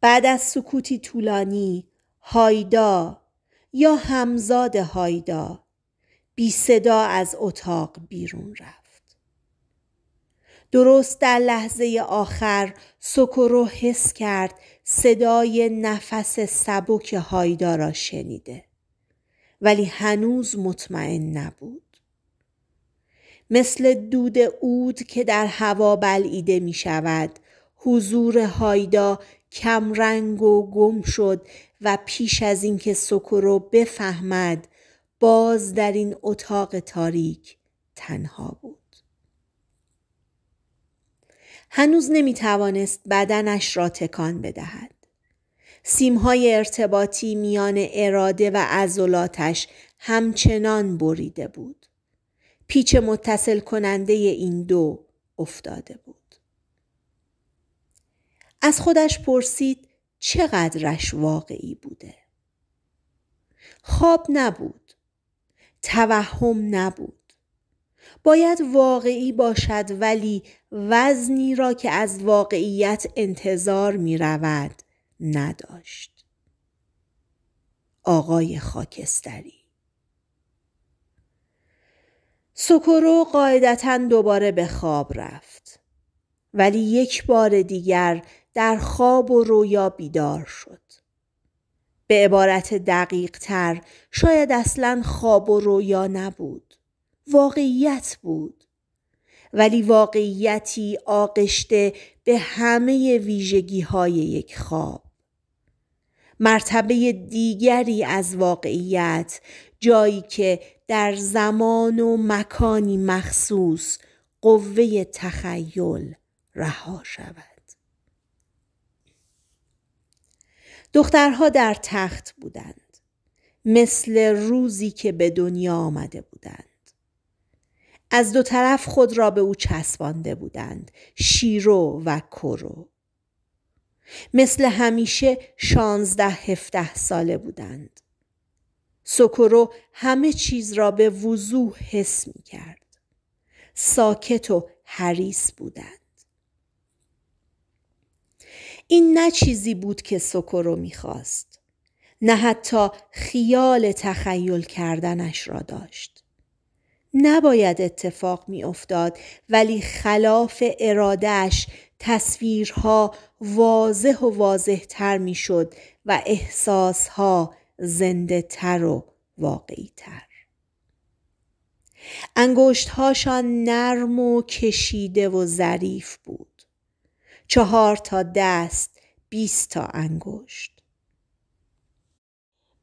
بعد از سکوتی طولانی هایدا یا همزاد هایدا بی صدا از اتاق بیرون رفت. درست در لحظه آخر سکرو حس کرد صدای نفس سبک هایدا را شنیده ولی هنوز مطمئن نبود. مثل دود اود که در هوا بلعیده می شود حضور هایدا کمرنگ و گم شد و پیش از اینکه سکرو بفهمد باز در این اتاق تاریک تنها بود هنوز نمی توانست بدنش را تکان بدهد سیمهای ارتباطی میان اراده و عضلاتش همچنان بریده بود پیچ متصل کننده این دو افتاده بود از خودش پرسید چقدرش واقعی بوده خواب نبود توهم نبود باید واقعی باشد ولی وزنی را که از واقعیت انتظار می رود نداشت آقای خاکستری سکرو قاعدتا دوباره به خواب رفت ولی یک بار دیگر در خواب و رویا بیدار شد. به عبارت دقیق تر شاید اصلا خواب و رویا نبود. واقعیت بود. ولی واقعیتی آغشته به همه ویژگی های یک خواب. مرتبه دیگری از واقعیت جایی که در زمان و مکانی مخصوص قوه تخیل رها شود. دخترها در تخت بودند. مثل روزی که به دنیا آمده بودند. از دو طرف خود را به او چسبانده بودند. شیرو و کرو. مثل همیشه شانزده هفته ساله بودند. سکرو همه چیز را به وضوح حس می کرد. ساکت و حریص بودند. این نه چیزی بود که سکرو میخواست نه حتی خیال تخیل کردنش را داشت نباید اتفاق میافتاد ولی خلاف ارادهش تصویرها واضح و واضح تر میشد و احساسها زنده تر و واقعی تر نرم و کشیده و ظریف بود چهار تا دست بیست تا انگشت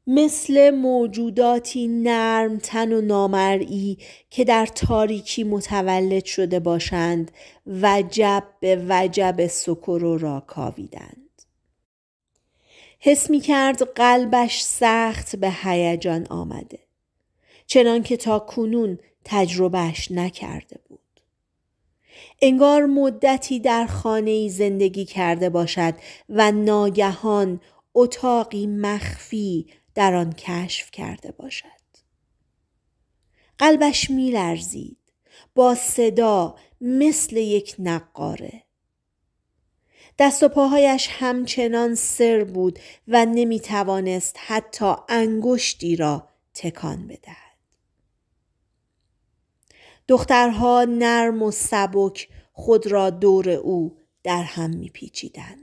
مثل موجوداتی نرم تن و نامرئی که در تاریکی متولد شده باشند وجب به وجب سکرو را کاویدند حس می کرد قلبش سخت به هیجان آمده چنان که تا کنون تجربهش نکرده بود انگار مدتی در خانه زندگی کرده باشد و ناگهان اتاقی مخفی در آن کشف کرده باشد. قلبش میلرزید با صدا مثل یک نقاره. دست و پاهایش همچنان سر بود و نمی توانست حتی انگشتی را تکان بدهد. دخترها نرم و سبک خود را دور او در هم میپیچیدند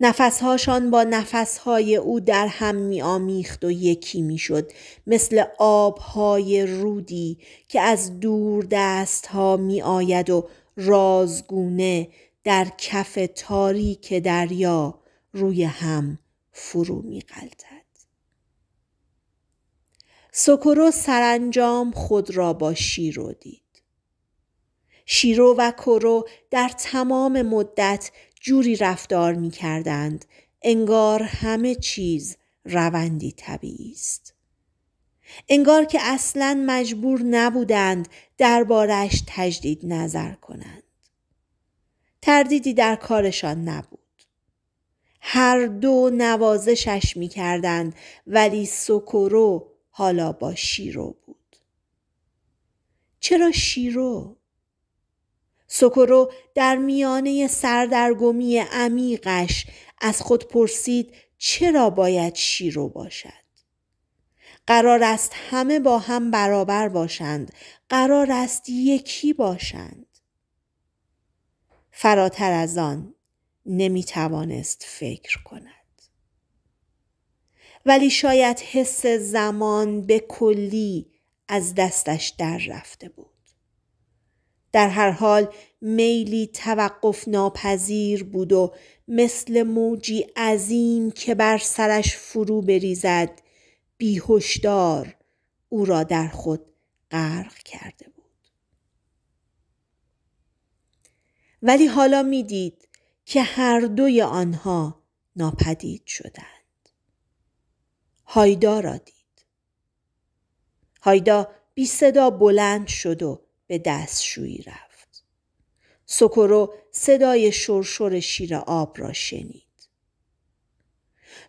نفسهاشان با نفسهای او در هم آمیخت و یکی شد مثل آبهای رودی که از دور دستها آید و رازگونه در کف تاریک دریا روی هم فرو قلتن. سکرو سرانجام خود را با شیرو دید. شیرو و کرو در تمام مدت جوری رفتار می کردند. انگار همه چیز روندی طبیعی است. انگار که اصلا مجبور نبودند دربارش تجدید نظر کنند. تردیدی در کارشان نبود. هر دو نوازشش می کردند ولی سکرو حالا با شیرو بود چرا شیرو سکرو در میانه سردرگمی عمیقش از خود پرسید چرا باید شیرو باشد قرار است همه با هم برابر باشند قرار است یکی باشند فراتر از آن نمی توانست فکر کند ولی شاید حس زمان به کلی از دستش در رفته بود. در هر حال میلی توقف ناپذیر بود و مثل موجی عظیم که بر سرش فرو بریزد بیهشدار او را در خود غرق کرده بود ولی حالا میدید که هر دوی آنها ناپدید شدند هایدا را دید. هایدا بی صدا بلند شد و به دستشویی رفت. سکرو صدای شرشر شیر آب را شنید.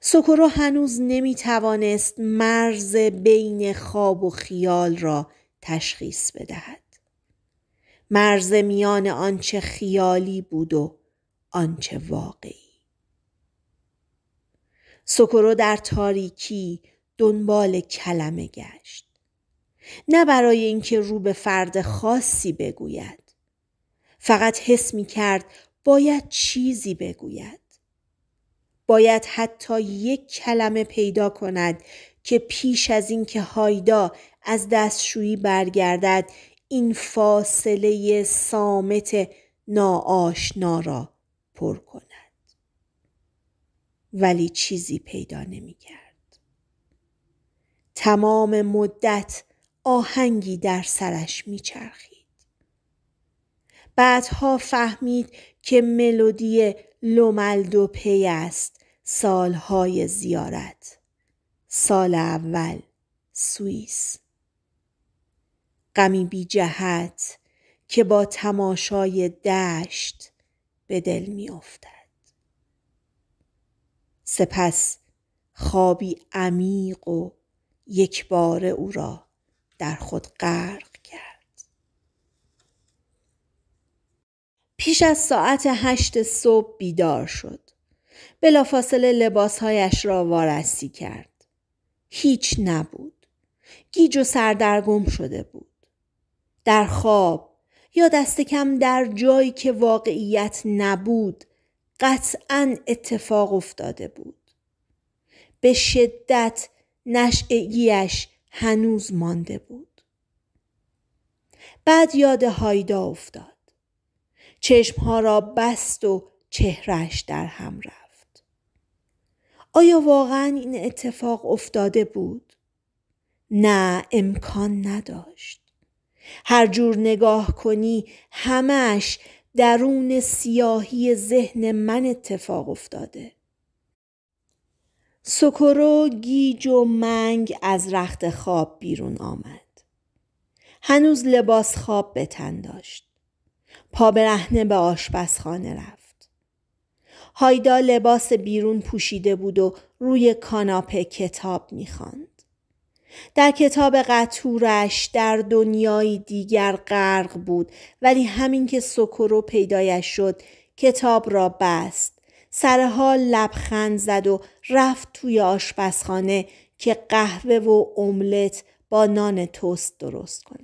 سکرو هنوز نمی توانست مرز بین خواب و خیال را تشخیص بدهد. مرز میان آنچه خیالی بود و آنچه واقعی. سکرو در تاریکی دنبال کلمه گشت. نه برای اینکه رو به فرد خاصی بگوید. فقط حس می کرد باید چیزی بگوید. باید حتی یک کلمه پیدا کند که پیش از اینکه هایدا از دستشویی برگردد این فاصله سامت ناآشنا را پر کند. ولی چیزی پیدا نمی کرد. تمام مدت آهنگی در سرش می چرخید. بعدها فهمید که ملودی لوملدو پی است سالهای زیارت. سال اول سوئیس. غمی بی جهت که با تماشای دشت به دل می سپس خوابی عمیق و یک او را در خود غرق کرد پیش از ساعت هشت صبح بیدار شد بلافاصله لباسهایش را وارسی کرد هیچ نبود گیج و سردرگم شده بود در خواب یا دست کم در جایی که واقعیت نبود قطعا اتفاق افتاده بود به شدت نشعیش هنوز مانده بود بعد یاد هایدا افتاد چشمها را بست و چهرش در هم رفت آیا واقعا این اتفاق افتاده بود؟ نه امکان نداشت هر جور نگاه کنی همش درون سیاهی ذهن من اتفاق افتاده سکرو گیج و منگ از رخت خواب بیرون آمد هنوز لباس خواب به تن داشت پا به آشپزخانه رفت هایدا لباس بیرون پوشیده بود و روی کاناپه کتاب میخواند در کتاب قطورش در دنیای دیگر غرق بود ولی همین که سکرو پیدایش شد کتاب را بست سر حال لبخند زد و رفت توی آشپزخانه که قهوه و املت با نان توست درست کند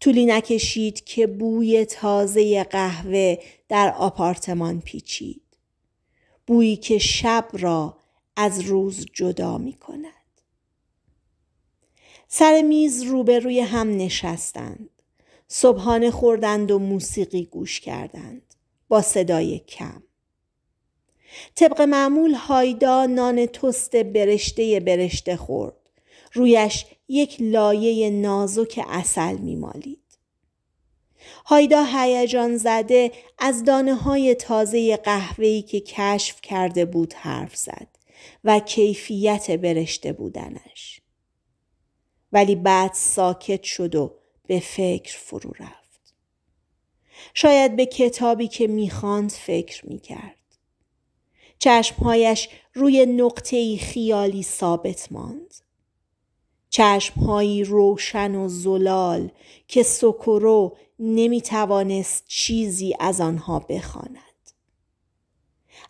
طولی نکشید که بوی تازه قهوه در آپارتمان پیچید بویی که شب را از روز جدا می کند. سر میز روبروی هم نشستند. صبحانه خوردند و موسیقی گوش کردند. با صدای کم. طبق معمول هایدا نان تست برشته برشته خورد. رویش یک لایه نازک اصل میمالید. هایدا هیجان زده از دانه های تازه قهوه‌ای که کشف کرده بود حرف زد و کیفیت برشته بودنش. ولی بعد ساکت شد و به فکر فرو رفت. شاید به کتابی که میخواند فکر میکرد. چشمهایش روی نقطه خیالی ثابت ماند. چشمهایی روشن و زلال که سکرو نمیتوانست چیزی از آنها بخواند.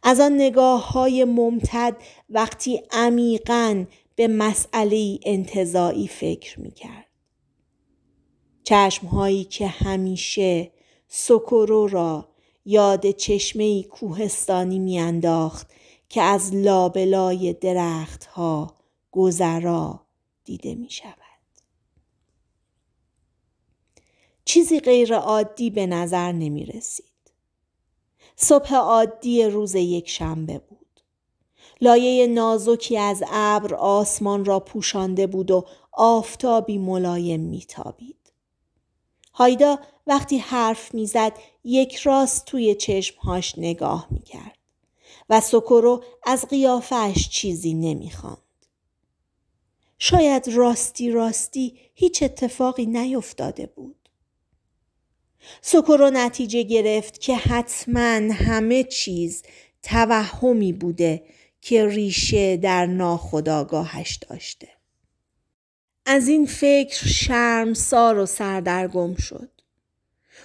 از آن نگاه های ممتد وقتی عمیقا به مسئله انتظاعی فکر می کرد. چشمهایی که همیشه سکرو را یاد چشمه کوهستانی میانداخت که از لابلای درختها گذرا دیده می شود. چیزی غیر عادی به نظر نمی صبح عادی روز یک شنبه بود. لایه نازکی از ابر آسمان را پوشانده بود و آفتابی ملایم میتابید هایدا وقتی حرف میزد یک راست توی چشمهاش نگاه میکرد و سکرو از قیافش چیزی نمیخواند شاید راستی راستی هیچ اتفاقی نیفتاده بود سکرو نتیجه گرفت که حتما همه چیز توهمی بوده که ریشه در ناخداگاهش داشته. از این فکر شرم سار و سردرگم شد.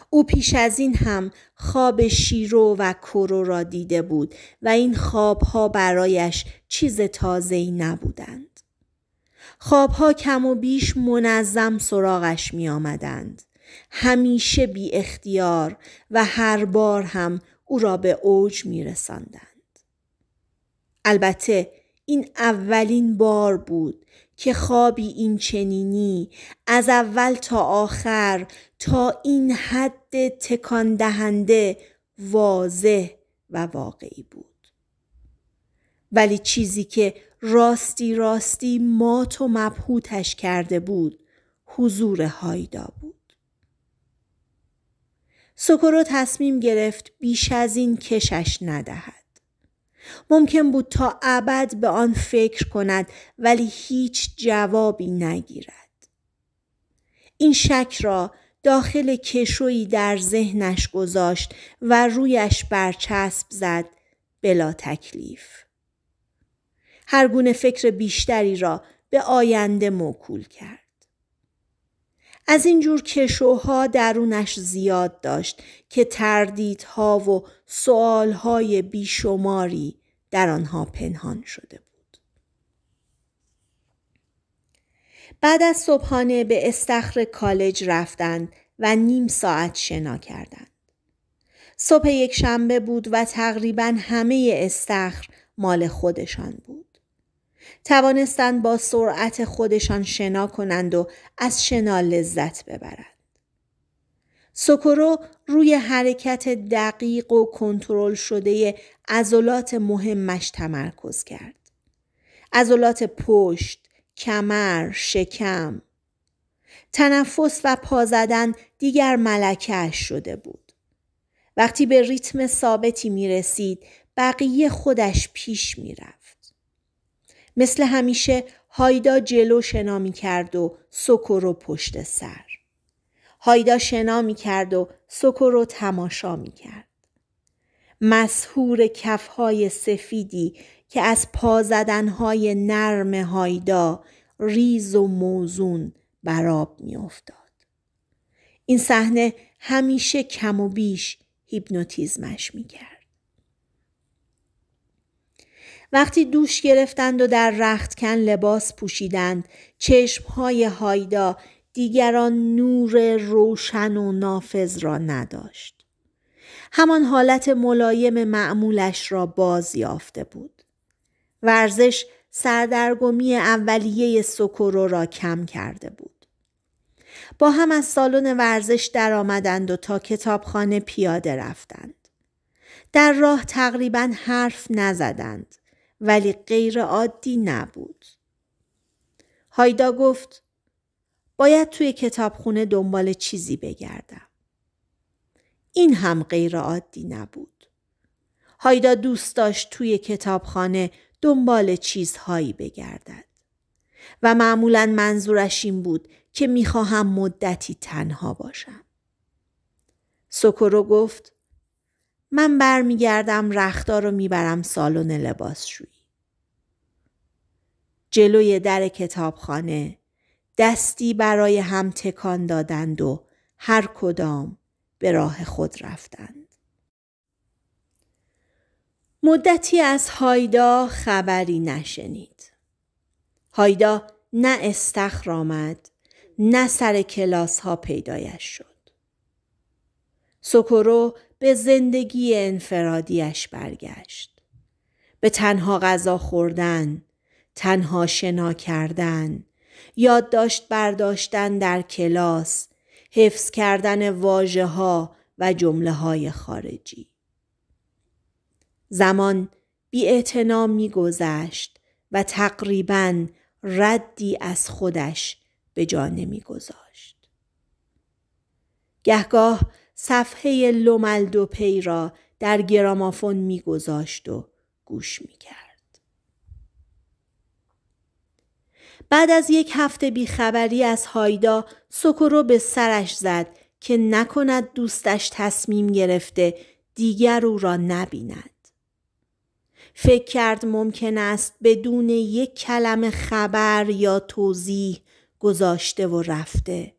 او پیش از این هم خواب شیرو و کرو را دیده بود و این خوابها برایش چیز ای نبودند. خوابها کم و بیش منظم سراغش می آمدند. همیشه بی اختیار و هر بار هم او را به اوج می رسندند. البته این اولین بار بود که خوابی این چنینی از اول تا آخر تا این حد تکان دهنده واضح و واقعی بود ولی چیزی که راستی راستی مات و مبهوتش کرده بود حضور هایدا بود سکرو تصمیم گرفت بیش از این کشش ندهد ممکن بود تا ابد به آن فکر کند ولی هیچ جوابی نگیرد این شک را داخل کشویی در ذهنش گذاشت و رویش برچسب زد بلا تکلیف گونه فکر بیشتری را به آینده موکول کرد از اینجور کشوها درونش زیاد داشت که تردیدها و سوالهای بیشماری در آنها پنهان شده بود. بعد از صبحانه به استخر کالج رفتند و نیم ساعت شنا کردند. صبح یک شنبه بود و تقریبا همه استخر مال خودشان بود. توانستند با سرعت خودشان شنا کنند و از شنا لذت ببرند. سوکورو روی حرکت دقیق و کنترل شده عضلات مهمش تمرکز کرد. عضلات پشت، کمر، شکم، تنفس و پا زدن دیگر ملکه شده بود. وقتی به ریتم ثابتی می رسید بقیه خودش پیش می رفت. مثل همیشه هایدا جلو شنا می کرد و رو پشت سر. هایدا شنا می کرد و رو تماشا می کرد. مسهور کفهای سفیدی که از پازدنهای نرم هایدا ریز و موزون براب می افتاد. این صحنه همیشه کم و بیش هیپنوتیزمش می کرد. وقتی دوش گرفتند و در رختکن لباس پوشیدند چشمهای هایدا دیگران نور روشن و نافذ را نداشت همان حالت ملایم معمولش را باز یافته بود ورزش سردرگمی اولیه سکورو را کم کرده بود با هم از سالن ورزش درآمدند و تا کتابخانه پیاده رفتند در راه تقریبا حرف نزدند ولی غیر عادی نبود. هایدا گفت باید توی کتابخونه دنبال چیزی بگردم. این هم غیر عادی نبود. هایدا دوست داشت توی کتابخانه دنبال چیزهایی بگردد. و معمولا منظورش این بود که میخواهم مدتی تنها باشم. سکرو گفت من برمیگردم رختا رو میبرم سالن لباسشویی جلوی در کتابخانه دستی برای هم تکان دادند و هر کدام به راه خود رفتند مدتی از هایدا خبری نشنید هایدا نه استخر آمد نه سر کلاس ها پیدایش شد سکورو به زندگی انفرادیش برگشت. به تنها غذا خوردن، تنها شنا کردن، یادداشت برداشتن در کلاس، حفظ کردن واجه ها و جمله های خارجی. زمان بی میگذشت و تقریبا ردی از خودش به جا گذاشت گهگاه صفحه لوملدوپی را در گرامافون میگذاشت و گوش میکرد. بعد از یک هفته بیخبری از هایدا سکرو به سرش زد که نکند دوستش تصمیم گرفته دیگر او را نبیند. فکر کرد ممکن است بدون یک کلمه خبر یا توضیح گذاشته و رفته.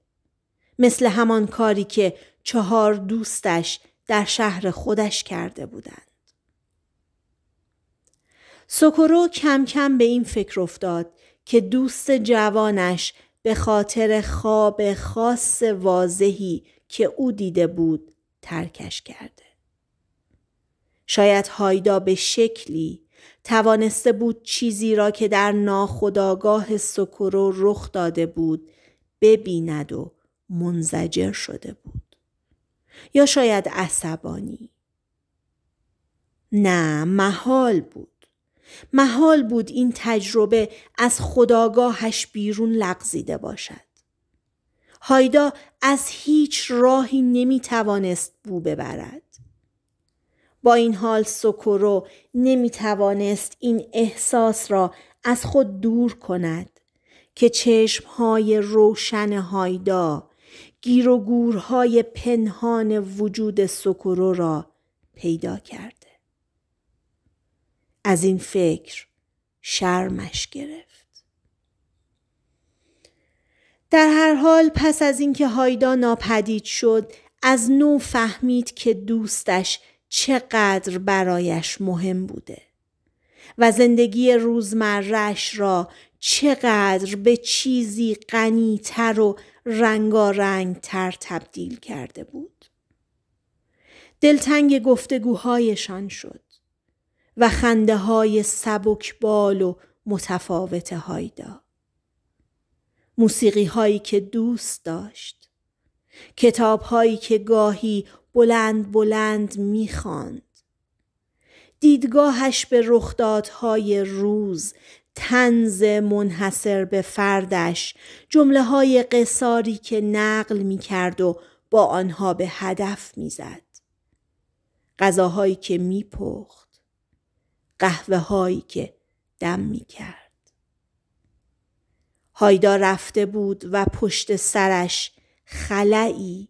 مثل همان کاری که چهار دوستش در شهر خودش کرده بودند. سوکورو کم کم به این فکر افتاد که دوست جوانش به خاطر خواب خاص واضحی که او دیده بود ترکش کرده. شاید هایدا به شکلی توانسته بود چیزی را که در ناخداگاه سکرو رخ داده بود ببیند و منزجر شده بود. یا شاید عصبانی نه محال بود محال بود این تجربه از خداگاهش بیرون لغزیده باشد هایدا از هیچ راهی نمی توانست بو ببرد با این حال سکرو نمی توانست این احساس را از خود دور کند که چشمهای روشن هایدا گیر پنهان وجود سکرو را پیدا کرده. از این فکر شرمش گرفت. در هر حال پس از اینکه هایدا ناپدید شد از نو فهمید که دوستش چقدر برایش مهم بوده و زندگی روزمرش را چقدر به چیزی غنیتر و رنگارنگ تر تبدیل کرده بود. دلتنگ گفتگوهایشان شد و خنده های سبکبال و متفاوت هایدا. موسیقی هایی که دوست داشت. کتاب هایی که گاهی بلند بلند میخواند. دیدگاهش به رخدادهای روز تنز منحصر به فردش جمله های قصاری که نقل می کرد و با آنها به هدف می زد. غذاهایی که می پخت. قهوه هایی که دم می کرد. هایدا رفته بود و پشت سرش خلعی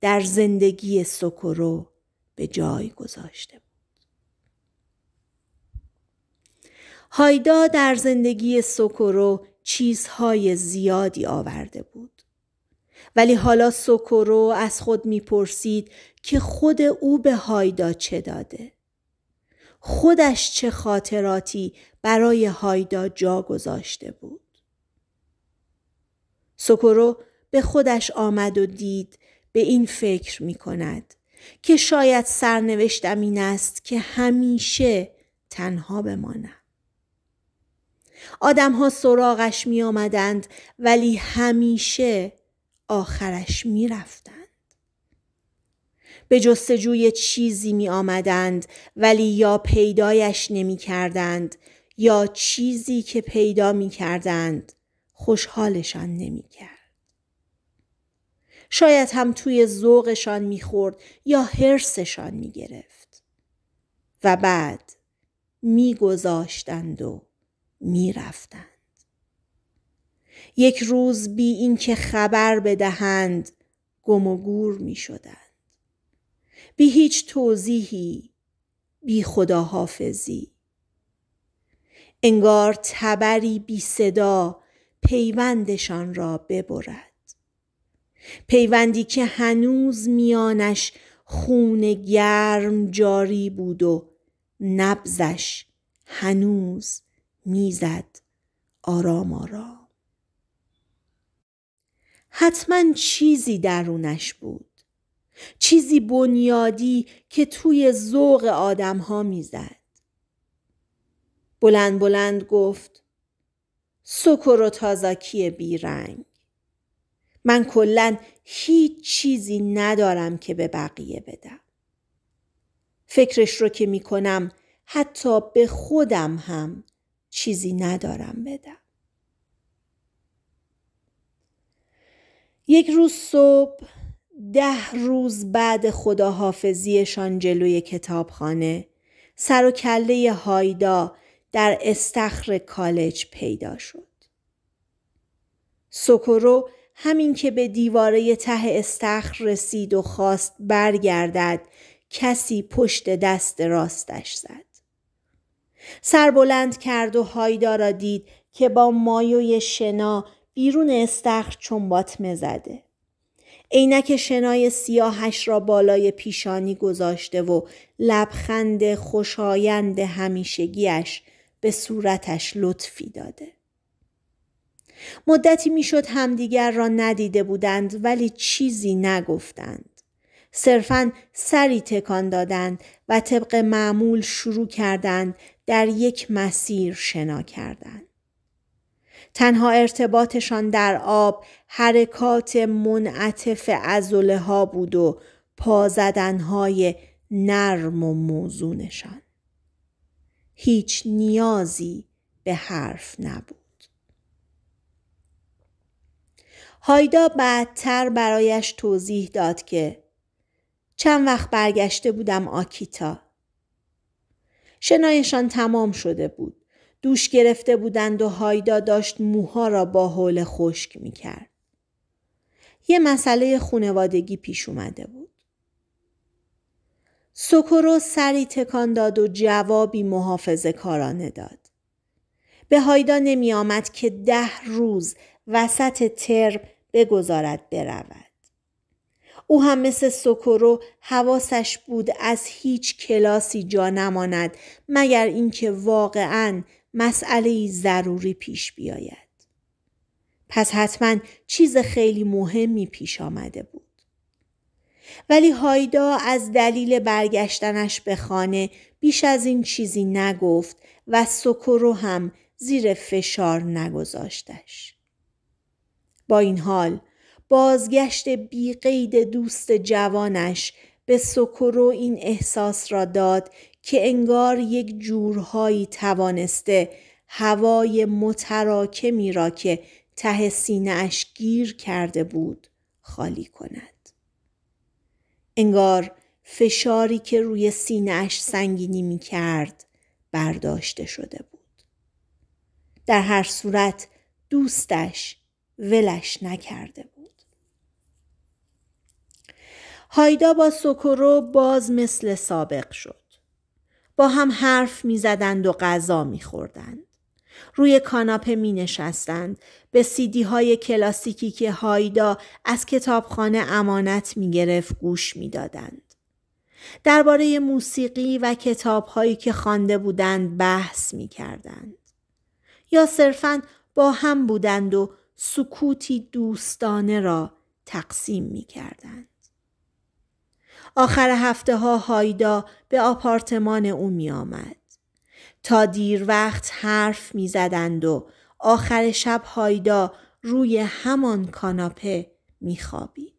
در زندگی سکرو به جای گذاشته بود. هایدا در زندگی سوکورو چیزهای زیادی آورده بود. ولی حالا سوکورو از خود میپرسید که خود او به هایدا چه داده؟ خودش چه خاطراتی برای هایدا جا گذاشته بود؟ سوکورو به خودش آمد و دید به این فکر می کند که شاید سرنوشتم این است که همیشه تنها بمانم. آدمها سراغش می آمدند ولی همیشه آخرش می رفتند. به جستجوی چیزی می آمدند ولی یا پیدایش نمی کردند یا چیزی که پیدا می کردند خوشحالشان نمی کرد. شاید هم توی ذوقشان میخورد یا حرسشان میگرفت و بعد میگذاشتند و می رفتند. یک روز بی اینکه خبر بدهند گم و گور می شدند. بی هیچ توضیحی بی خداحافظی انگار تبری بی صدا پیوندشان را ببرد پیوندی که هنوز میانش خون گرم جاری بود و نبزش هنوز میزد آرام آرام حتما چیزی درونش بود چیزی بنیادی که توی ذوق آدمها میزد بلند بلند گفت و تازاکی بیرنگ من کلا هیچ چیزی ندارم که به بقیه بدم فکرش رو که میکنم حتی به خودم هم چیزی ندارم بدم. یک روز صبح ده روز بعد خداحافظیشان جلوی کتابخانه سر و کله هایدا در استخر کالج پیدا شد. سکرو همین که به دیواره ته استخر رسید و خواست برگردد کسی پشت دست راستش زد. سر بلند کرد و هایدا را دید که با مایوی شنا بیرون استخر چنبات زده. عینک شنای سیاهش را بالای پیشانی گذاشته و لبخند خوشایند همیشگیش به صورتش لطفی داده. مدتی میشد همدیگر را ندیده بودند ولی چیزی نگفتند. صرفا سری تکان دادند و طبق معمول شروع کردند در یک مسیر شنا کردند. تنها ارتباطشان در آب حرکات منعطف ازوله ها بود و های نرم و موزونشان. هیچ نیازی به حرف نبود. هایدا بعدتر برایش توضیح داد که چند وقت برگشته بودم آکیتا شنایشان تمام شده بود. دوش گرفته بودند و هایدا داشت موها را با حول خشک می کرد. یه مسئله خونوادگی پیش اومده بود. سکرو سری تکان داد و جوابی محافظه کارانه داد. به هایدا نمی آمد که ده روز وسط ترم بگذارد برود. او هم مثل سوکورو حواسش بود از هیچ کلاسی جا نماند مگر اینکه واقعا مسئله ضروری پیش بیاید. پس حتما چیز خیلی مهمی پیش آمده بود. ولی هایدا از دلیل برگشتنش به خانه بیش از این چیزی نگفت و سکورو هم زیر فشار نگذاشتش. با این حال بازگشت بی قید دوست جوانش به سکرو این احساس را داد که انگار یک جورهایی توانسته هوای متراکمی را که ته سینه گیر کرده بود خالی کند. انگار فشاری که روی سینه سنگینی می کرد برداشته شده بود. در هر صورت دوستش ولش نکرده بود. هایدا با سوکورو باز مثل سابق شد. با هم حرف می زدند و غذا می خوردند. روی کاناپه می نشستند. به سیدی های کلاسیکی که هایدا از کتابخانه امانت می گرفت گوش می دادند. درباره موسیقی و کتاب هایی که خوانده بودند بحث می کردند. یا صرفا با هم بودند و سکوتی دوستانه را تقسیم می کردند. آخر هفته ها هایدا به آپارتمان او می آمد. تا دیر وقت حرف می زدند و آخر شب هایدا روی همان کاناپه می خوابید.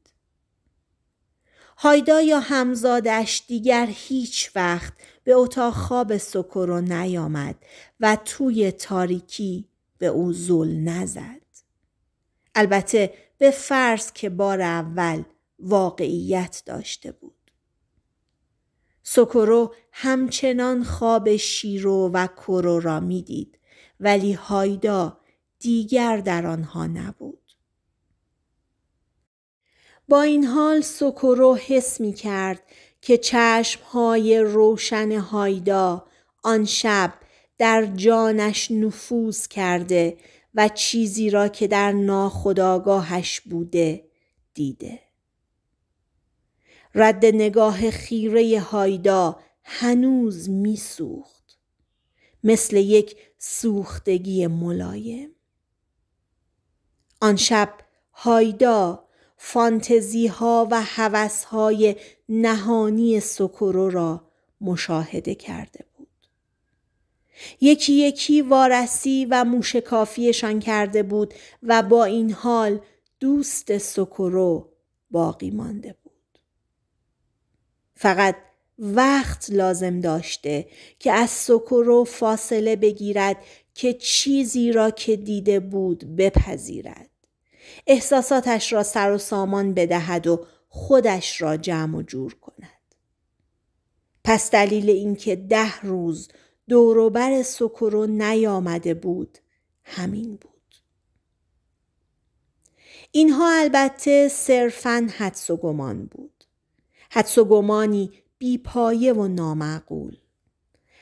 هایدا یا همزادش دیگر هیچ وقت به اتاق خواب سکرو نیامد و توی تاریکی به او زل نزد. البته به فرض که بار اول واقعیت داشته بود. سوکورو همچنان خواب شیرو و کرو را میدید ولی هایدا دیگر در آنها نبود. با این حال سوکورو حس می کرد که چشم های روشن هایدا آن شب در جانش نفوذ کرده و چیزی را که در ناخداگاهش بوده دیده. رد نگاه خیره هایدا هنوز میسوخت مثل یک سوختگی ملایم آن شب هایدا فانتزی ها و حوث های نهانی سکرو را مشاهده کرده بود. یکی یکی وارسی و موشکافیشان کرده بود و با این حال دوست سکرو باقی مانده بود. فقط وقت لازم داشته که از سکرو فاصله بگیرد که چیزی را که دیده بود بپذیرد. احساساتش را سر و سامان بدهد و خودش را جمع و جور کند. پس دلیل اینکه ده روز دوروبر سکرو نیامده بود همین بود. اینها البته صرفا حدس و گمان بود. حدس و گمانی بیپایه و نامعقول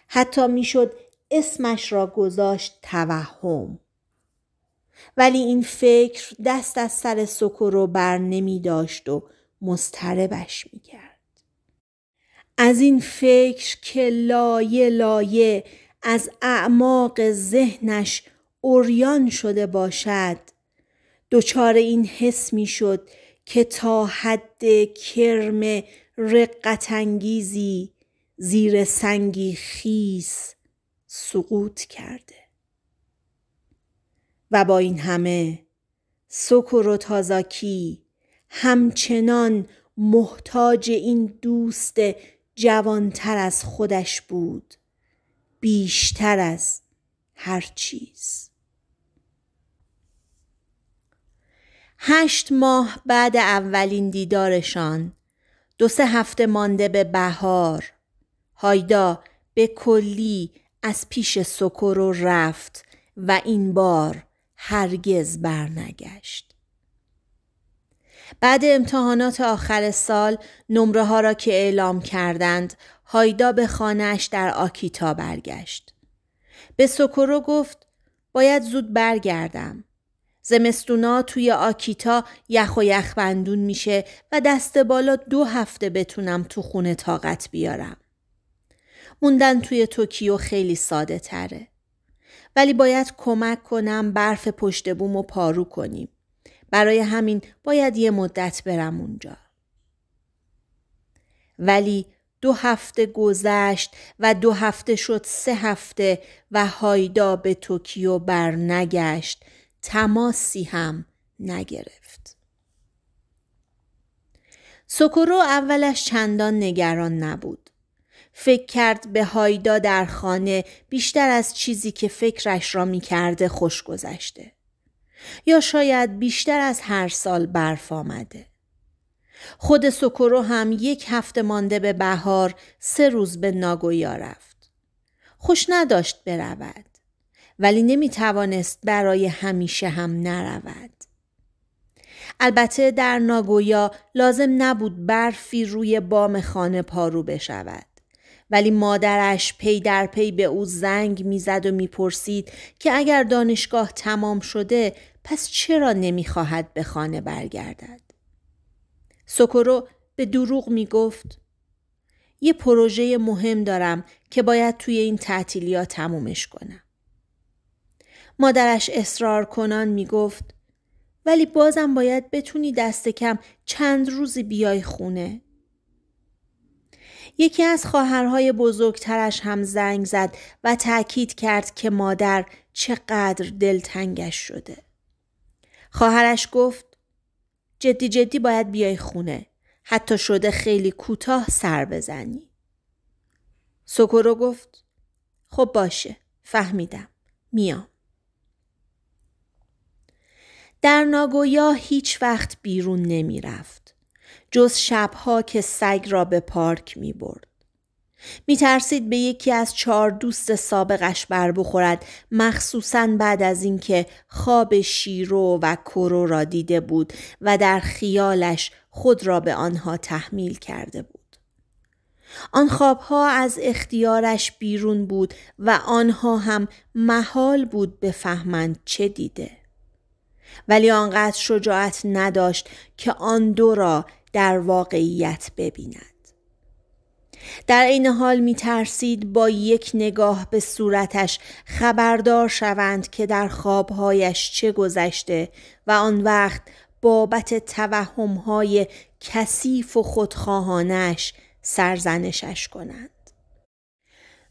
حتی میشد اسمش را گذاشت توهم ولی این فکر دست از سر رو بر نمی داشت و مستربش می کرد. از این فکر که لایه لایه از اعماق ذهنش اوریان شده باشد دچار این حس می شد که تا حد کرم رقتانگیزی زیر سنگی خیس سقوط کرده و با این همه و تازاکی همچنان محتاج این دوست جوانتر از خودش بود بیشتر از هر چیز هشت ماه بعد اولین دیدارشان دو سه هفته مانده به بهار هایدا به کلی از پیش سکرو رفت و این بار هرگز برنگشت بعد امتحانات آخر سال نمره ها را که اعلام کردند هایدا به خانهش در آکیتا برگشت به سکرو گفت باید زود برگردم زمستونا توی آکیتا یخ و بندون میشه و دست بالا دو هفته بتونم تو خونه طاقت بیارم. موندن توی توکیو خیلی ساده تره. ولی باید کمک کنم برف پشت بوم و پارو کنیم. برای همین باید یه مدت برم اونجا. ولی دو هفته گذشت و دو هفته شد سه هفته و هایدا به توکیو برنگشت تماسی هم نگرفت. سکرو اولش چندان نگران نبود. فکر کرد به هایدا در خانه بیشتر از چیزی که فکرش را می کرده خوش گذشته. یا شاید بیشتر از هر سال برف آمده. خود سکرو هم یک هفته مانده به بهار سه روز به ناگویا رفت. خوش نداشت برود. ولی نمی توانست برای همیشه هم نرود. البته در ناگویا لازم نبود برفی روی بام خانه پارو بشود. ولی مادرش پی در پی به او زنگ میزد و میپرسید که اگر دانشگاه تمام شده پس چرا نمیخواهد به خانه برگردد سوکورو به دروغ میگفت یه پروژه مهم دارم که باید توی این تعطیلات تمومش کنم مادرش اصرار کنان می گفت ولی بازم باید بتونی دست کم چند روزی بیای خونه. یکی از خواهرهای بزرگترش هم زنگ زد و تأکید کرد که مادر چقدر دلتنگش شده. خواهرش گفت جدی جدی باید بیای خونه. حتی شده خیلی کوتاه سر بزنی. سکرو گفت خب باشه فهمیدم میام. در ناگویا هیچ وقت بیرون نمی رفت. جز شبها که سگ را به پارک می برد. می ترسید به یکی از چهار دوست سابقش بر بخورد مخصوصا بعد از اینکه خواب شیرو و کرو را دیده بود و در خیالش خود را به آنها تحمیل کرده بود. آن خوابها از اختیارش بیرون بود و آنها هم محال بود بفهمند چه دیده. ولی آنقدر شجاعت نداشت که آن دو را در واقعیت ببیند. در عین حال می ترسید با یک نگاه به صورتش خبردار شوند که در خوابهایش چه گذشته و آن وقت بابت توهمهای کثیف و خودخواهانش سرزنشش کنند.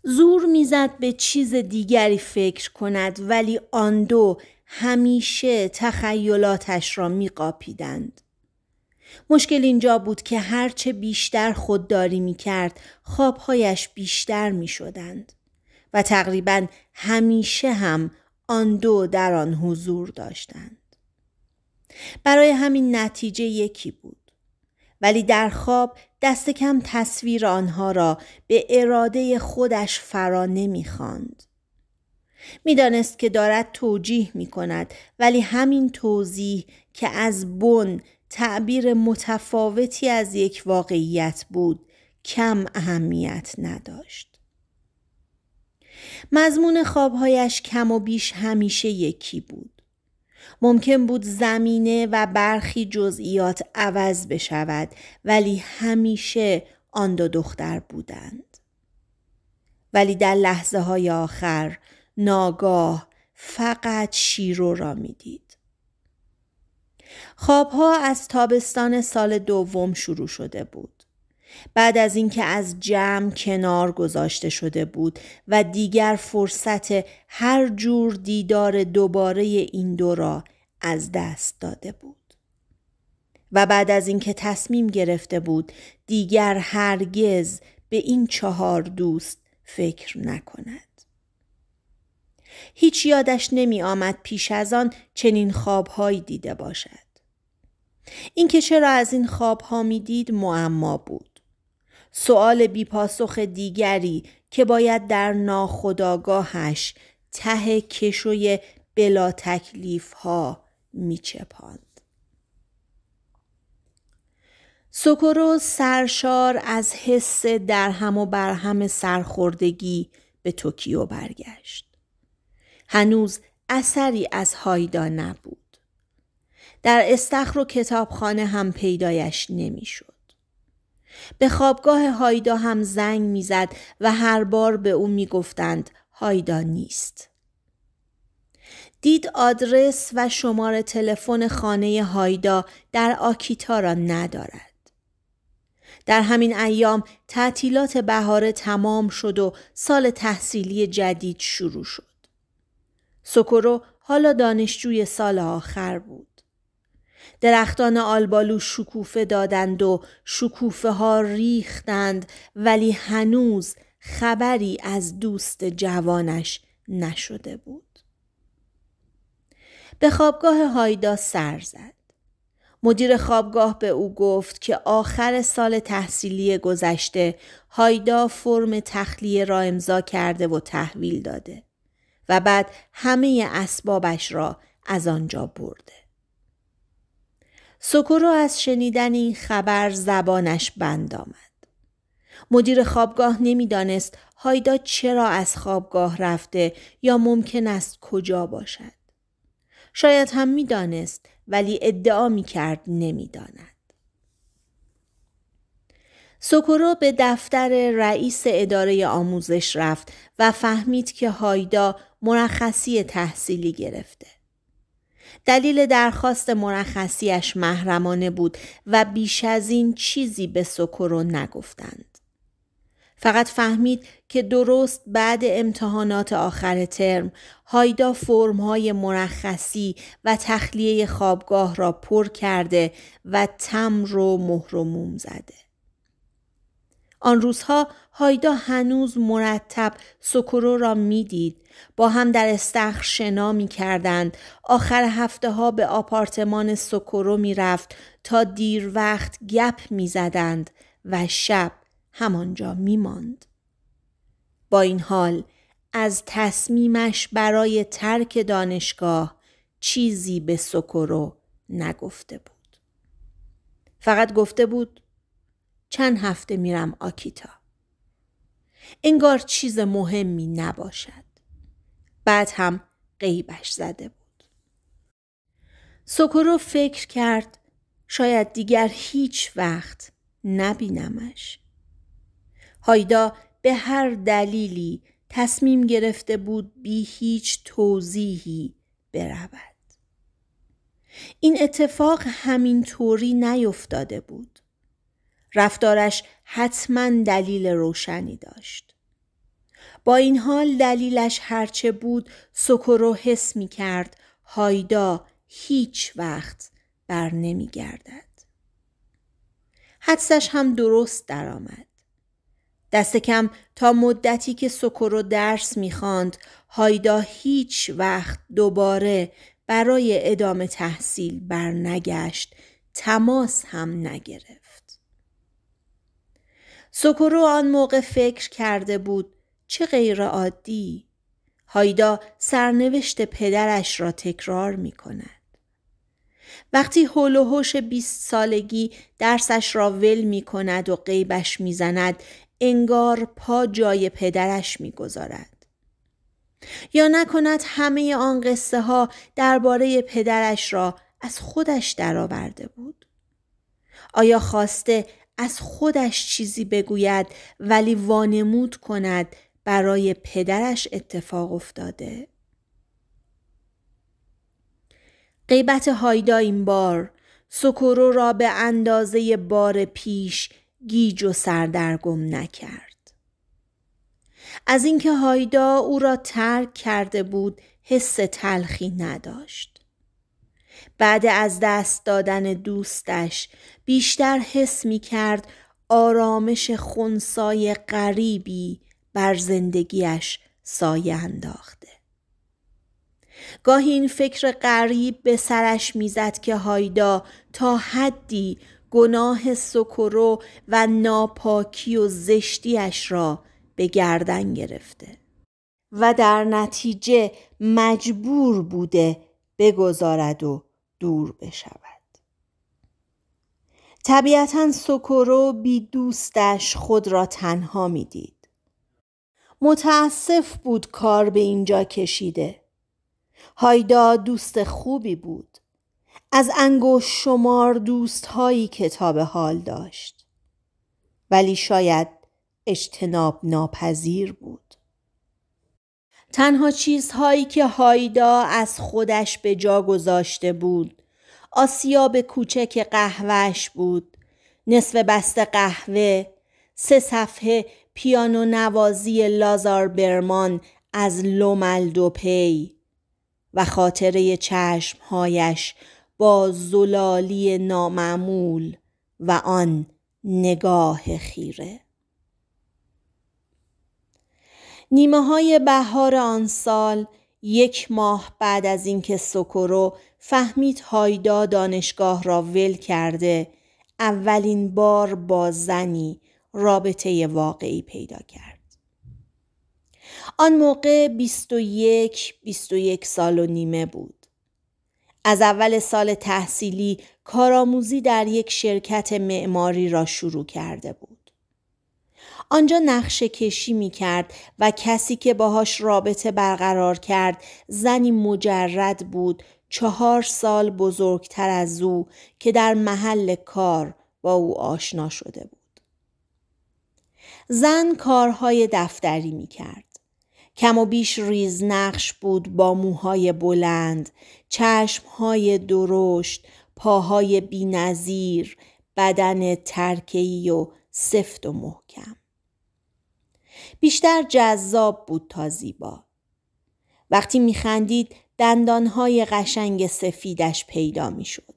زور میزد به چیز دیگری فکر کند ولی آن دو همیشه تخیلاتش را میقاپیدند. مشکل اینجا بود که هرچه بیشتر خودداری می کرد خوابهایش بیشتر می شدند و تقریبا همیشه هم آن دو در آن حضور داشتند. برای همین نتیجه یکی بود. ولی در خواب دست کم تصویر آنها را به اراده خودش فرا نمیخواند. میدانست که دارد توجیه می کند ولی همین توضیح که از بن تعبیر متفاوتی از یک واقعیت بود کم اهمیت نداشت. مضمون خوابهایش کم و بیش همیشه یکی بود. ممکن بود زمینه و برخی جزئیات عوض بشود ولی همیشه آن دو دختر بودند. ولی در لحظه های آخر ناگاه فقط شیرو را میدید. خوابها از تابستان سال دوم شروع شده بود. بعد از اینکه از جمع کنار گذاشته شده بود و دیگر فرصت هر جور دیدار دوباره این دو را از دست داده بود. و بعد از اینکه تصمیم گرفته بود دیگر هرگز به این چهار دوست فکر نکند. هیچ یادش نمی آمد پیش از آن چنین خوابهایی دیده باشد. این که چرا از این خوابها میدید معما بود. سؤال بیپاسخ دیگری که باید در ناخداگاهش ته کشوی بلا تکلیف ها می چپاند. سکورو سرشار از حس درهم و برهم سرخوردگی به توکیو برگشت. هنوز اثری از هایدا نبود. در استخر و کتابخانه هم پیدایش نمیشد. به خوابگاه هایدا هم زنگ میزد و هر بار به او میگفتند هایدا نیست. دید آدرس و شماره تلفن خانه هایدا در آکیتا را ندارد. در همین ایام تعطیلات بهاره تمام شد و سال تحصیلی جدید شروع شد. سکرو حالا دانشجوی سال آخر بود. درختان آلبالو شکوفه دادند و شکوفه ها ریختند ولی هنوز خبری از دوست جوانش نشده بود. به خوابگاه هایدا سر زد. مدیر خوابگاه به او گفت که آخر سال تحصیلی گذشته هایدا فرم تخلیه را امضا کرده و تحویل داده. و بعد همه اسبابش را از آنجا برده. سکورو از شنیدن این خبر زبانش بند آمد. مدیر خوابگاه نمیدانست هایدا چرا از خوابگاه رفته یا ممکن است کجا باشد. شاید هم میدانست ولی ادعا می کرد نمیداند. سوکورو به دفتر رئیس اداره آموزش رفت و فهمید که هایدا مرخصی تحصیلی گرفته. دلیل درخواست مرخصیش محرمانه بود و بیش از این چیزی به سوکورو نگفتند. فقط فهمید که درست بعد امتحانات آخر ترم هایدا فرمهای مرخصی و تخلیه خوابگاه را پر کرده و تم رو مهرموم زده. آن روزها هایدا هنوز مرتب سکرو را میدید با هم در استخر شنا می کردند. آخر هفته ها به آپارتمان سکرو می رفت تا دیر وقت گپ می زدند و شب همانجا می ماند. با این حال از تصمیمش برای ترک دانشگاه چیزی به سکرو نگفته بود. فقط گفته بود چند هفته میرم آکیتا. انگار چیز مهمی نباشد. بعد هم غیبش زده بود. سکرو فکر کرد شاید دیگر هیچ وقت نبینمش. هایدا به هر دلیلی تصمیم گرفته بود بی هیچ توضیحی برود. این اتفاق همینطوری نیفتاده بود. رفتارش حتما دلیل روشنی داشت. با این حال دلیلش هرچه بود رو حس می کرد هایدا هیچ وقت بر نمی گردد. حدسش هم درست درآمد. دست کم تا مدتی که سکرو درس میخواند هایدا هیچ وقت دوباره برای ادامه تحصیل برنگشت تماس هم نگرفت. سوکورو آن موقع فکر کرده بود چه غیر عادی هایدا سرنوشت پدرش را تکرار می کند. وقتی هول و هوش بیست سالگی درسش را ول می کند و غیبش می زند انگار پا جای پدرش می گذارد. یا نکند همه آن قصه ها درباره پدرش را از خودش درآورده بود. آیا خواسته از خودش چیزی بگوید ولی وانمود کند برای پدرش اتفاق افتاده. غیبت هایدا این بار سکرو را به اندازه بار پیش گیج و سردرگم نکرد. از اینکه هایدا او را ترک کرده بود حس تلخی نداشت. بعد از دست دادن دوستش بیشتر حس می کرد آرامش خونسای غریبی بر زندگیش سایه انداخته. گاهی این فکر غریب به سرش میزد که هایدا تا حدی گناه سکرو و ناپاکی و زشتیش را به گردن گرفته و در نتیجه مجبور بوده بگذارد و دور بشود طبیعتا سوکورو بی دوستش خود را تنها میدید. متاسف بود کار به اینجا کشیده. هایدا دوست خوبی بود. از انگوش شمار دوستهایی کتاب حال داشت. ولی شاید اجتناب ناپذیر بود. تنها چیزهایی که هایدا از خودش به جا گذاشته بود آسیاب کوچک قهوهش بود نصف بسته قهوه سه صفحه پیانو نوازی لازار برمان از لوملدوپی و خاطره چشمهایش با زلالی نامعمول و آن نگاه خیره نیمه های بهار آن سال یک ماه بعد از اینکه سوکورو فهمید هایدا دانشگاه را ول کرده اولین بار با زنی رابطه واقعی پیدا کرد. آن موقع 21 21 سال و نیمه بود. از اول سال تحصیلی کارآموزی در یک شرکت معماری را شروع کرده بود. آنجا نقشه کشی می کرد و کسی که باهاش رابطه برقرار کرد زنی مجرد بود چهار سال بزرگتر از او که در محل کار با او آشنا شده بود. زن کارهای دفتری می کرد. کم و بیش ریز نقش بود با موهای بلند، چشمهای درشت، پاهای بینظیر، بدن ترکی و سفت و محکم. بیشتر جذاب بود تا زیبا. وقتی میخندید دندانهای قشنگ سفیدش پیدا میشد.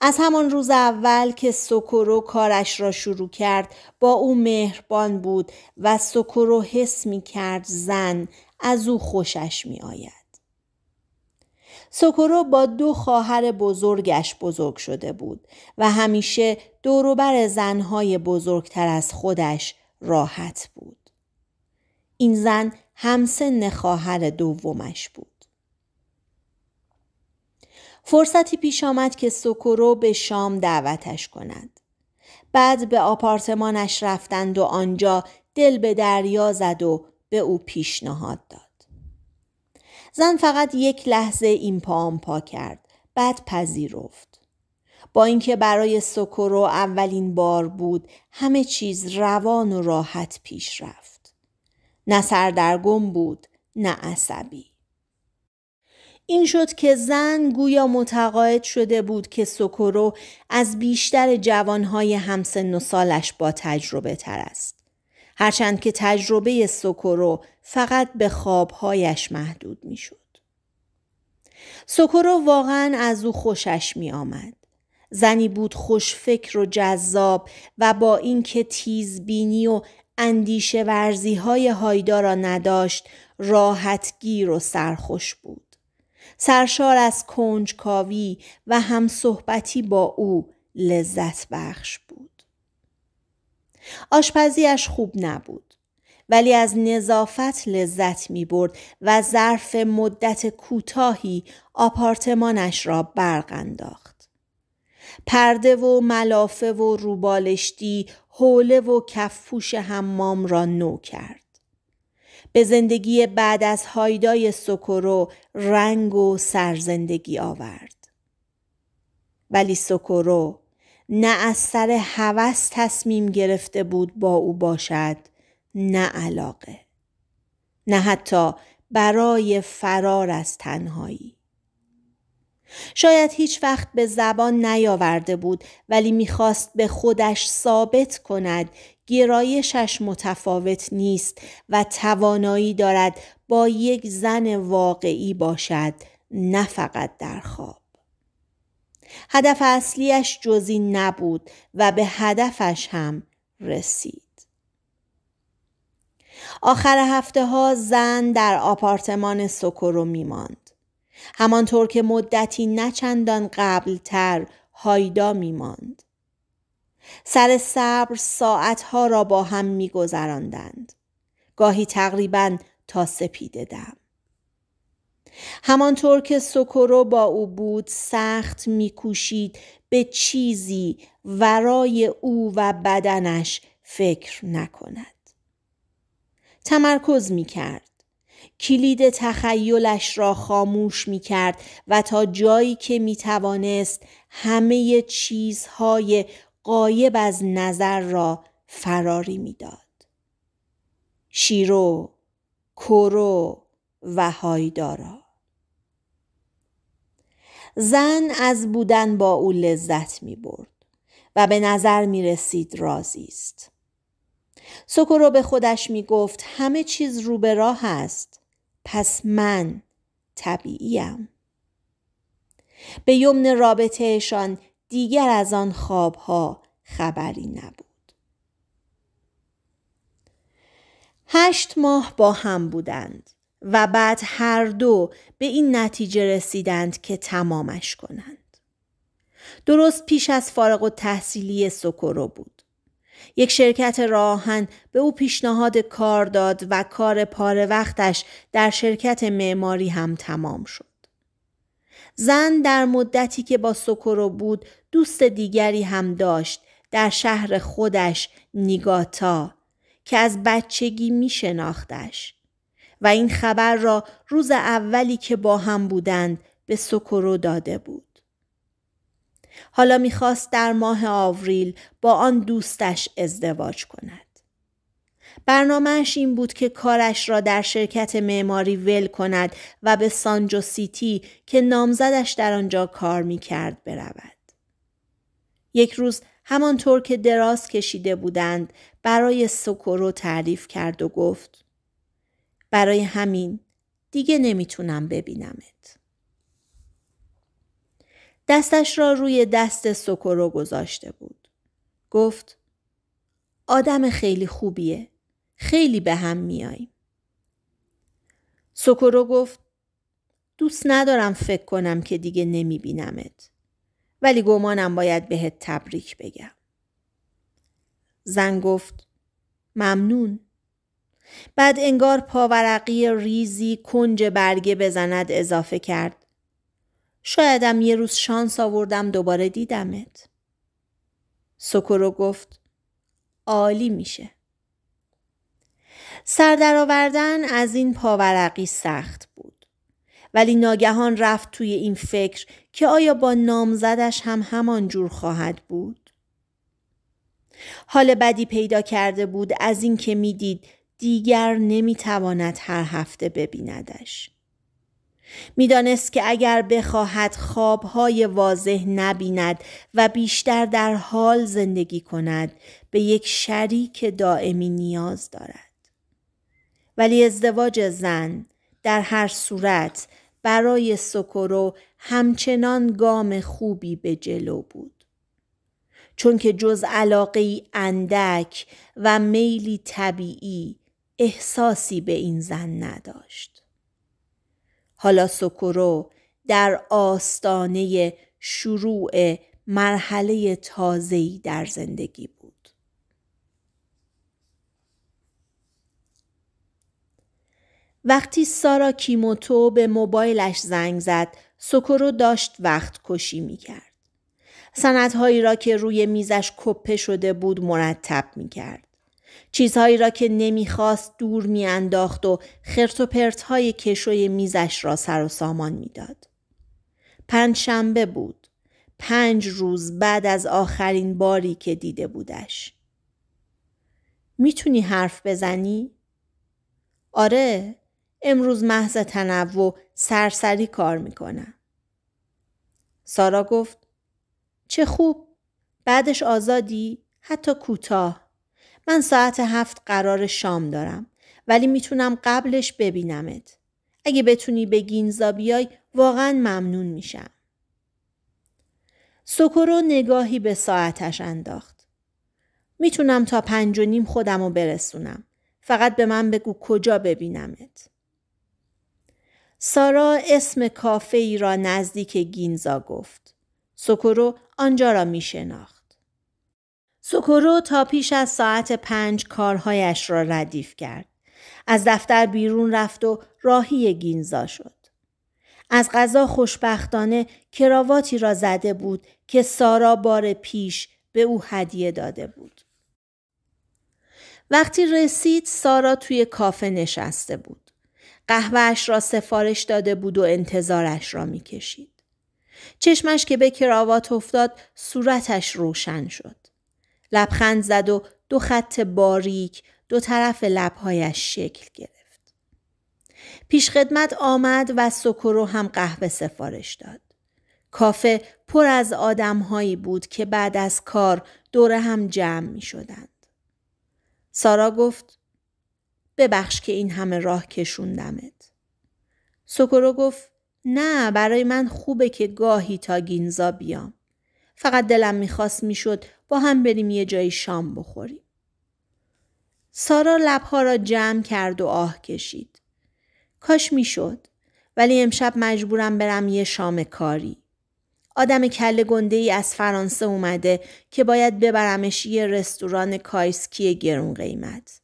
از همان روز اول که سکرو کارش را شروع کرد با او مهربان بود و سکرو حس می کرد زن از او خوشش می آید. با دو خواهر بزرگش بزرگ شده بود و همیشه دوروبر زنهای بزرگتر از خودش راحت بود. این زن همسن خواهر دومش بود. فرصتی پیش آمد که سوکورو به شام دعوتش کند. بعد به آپارتمانش رفتند و آنجا دل به دریا زد و به او پیشنهاد داد. زن فقط یک لحظه این پا کرد. بعد پذیرفت. با اینکه برای سوکورو اولین بار بود همه چیز روان و راحت پیش رفت نه سردرگم بود نه عصبی این شد که زن گویا متقاعد شده بود که سوکورو از بیشتر جوانهای همسن و سالش با تجربه تر است. هرچند که تجربه سوکورو فقط به خوابهایش محدود میشد شد. سوکورو واقعا از او خوشش می آمد. زنی بود خوش فکر و جذاب و با اینکه تیزبینی و اندیشه ورزی های هایدا را نداشت راحتگیر و سرخوش بود. سرشار از کنجکاوی و هم صحبتی با او لذت بخش بود. آشپزیش خوب نبود. ولی از نظافت لذت می برد و ظرف مدت کوتاهی آپارتمانش را برق انداخت. پرده و ملافه و روبالشتی حوله و کفپوش حمام را نو کرد به زندگی بعد از هایدای سکرو رنگ و سرزندگی آورد ولی سکرو نه از سر هوس تصمیم گرفته بود با او باشد نه علاقه نه حتی برای فرار از تنهایی شاید هیچ وقت به زبان نیاورده بود ولی میخواست به خودش ثابت کند گرایشش متفاوت نیست و توانایی دارد با یک زن واقعی باشد نه فقط در خواب هدف اصلیش جزی نبود و به هدفش هم رسید آخر هفته ها زن در آپارتمان سوکورو میماند همانطور که مدتی نچندان قبلتر هایدا می ماند. سر صبر ساعتها را با هم می گذراندند. گاهی تقریبا تا سپیده دم. همانطور که سکرو با او بود سخت میکوشید به چیزی ورای او و بدنش فکر نکند. تمرکز می کرد. کلید تخیلش را خاموش می کرد و تا جایی که می توانست همه چیزهای قایب از نظر را فراری داد. شیرو، کرو و هایدارا زن از بودن با او لذت می برد و به نظر می رسید رازی است. سکرو به خودش می گفت همه چیز رو به راه است. پس من طبیعیم. به یمن رابطهشان دیگر از آن خوابها خبری نبود. هشت ماه با هم بودند و بعد هر دو به این نتیجه رسیدند که تمامش کنند. درست پیش از فارغ و تحصیلی سکرو بود. یک شرکت راهن به او پیشنهاد کار داد و کار پاره وقتش در شرکت معماری هم تمام شد. زن در مدتی که با سکرو بود دوست دیگری هم داشت در شهر خودش نیگاتا که از بچگی می شناختش و این خبر را روز اولی که با هم بودند به سکرو داده بود. حالا میخواست در ماه آوریل با آن دوستش ازدواج کند. برنامهش این بود که کارش را در شرکت معماری ول کند و به سانجو سیتی که نامزدش در آنجا کار میکرد برود. یک روز همانطور که دراز کشیده بودند برای سکورو تعریف کرد و گفت برای همین دیگه نمیتونم ببینمت. دستش را روی دست سوکورو گذاشته بود. گفت آدم خیلی خوبیه. خیلی به هم میاییم. سکرو گفت دوست ندارم فکر کنم که دیگه نمی بینمت. ولی گمانم باید بهت تبریک بگم. زن گفت ممنون. بعد انگار پاورقی ریزی کنج برگه بزند اضافه کرد. شایدم یه روز شانس آوردم دوباره دیدمت. سکرو گفت عالی میشه. سر آوردن از این پاورقی سخت بود. ولی ناگهان رفت توی این فکر که آیا با نامزدش هم همان جور خواهد بود؟ حال بدی پیدا کرده بود از اینکه میدید دیگر نمیتواند هر هفته ببیندش. میدانست که اگر بخواهد خوابهای واضح نبیند و بیشتر در حال زندگی کند به یک شریک دائمی نیاز دارد ولی ازدواج زن در هر صورت برای سکورو همچنان گام خوبی به جلو بود چون که جز علاقه اندک و میلی طبیعی احساسی به این زن نداشت حالا سکرو در آستانه شروع مرحله تازه‌ای در زندگی بود. وقتی سارا کیموتو به موبایلش زنگ زد، سوکورو داشت وقت کشی می کرد. سندهایی را که روی میزش کپه شده بود مرتب می کرد. چیزهایی را که نمیخواست دور میانداخت و خرت های کشوی میزش را سر و سامان میداد. پنج شنبه بود. پنج روز بعد از آخرین باری که دیده بودش. میتونی حرف بزنی؟ آره، امروز محض تنوع سرسری کار میکنم. سارا گفت چه خوب بعدش آزادی حتی کوتاه من ساعت هفت قرار شام دارم ولی میتونم قبلش ببینمت. اگه بتونی به گینزا بیای واقعا ممنون میشم. سکرو نگاهی به ساعتش انداخت. میتونم تا پنج و نیم خودم رو برسونم. فقط به من بگو کجا ببینمت. سارا اسم کافه ای را نزدیک گینزا گفت. سکرو آنجا را میشناخت. سوکورو تا پیش از ساعت پنج کارهایش را ردیف کرد. از دفتر بیرون رفت و راهی گینزا شد. از غذا خوشبختانه کراواتی را زده بود که سارا بار پیش به او هدیه داده بود. وقتی رسید سارا توی کافه نشسته بود. قهوهش را سفارش داده بود و انتظارش را میکشید. چشمش که به کراوات افتاد صورتش روشن شد. لبخند زد و دو خط باریک دو طرف لبهایش شکل گرفت. پیشخدمت آمد و سکرو هم قهوه سفارش داد. کافه پر از آدمهایی بود که بعد از کار دور هم جمع می شدند. سارا گفت ببخش که این همه راه کشوندمت. سکرو گفت نه برای من خوبه که گاهی تا گینزا بیام. فقط دلم میخواست میشد با هم بریم یه جایی شام بخوریم. سارا لبها را جمع کرد و آه کشید. کاش میشد ولی امشب مجبورم برم یه شام کاری. آدم کله گنده ای از فرانسه اومده که باید ببرمش یه رستوران کایسکی گرون قیمت.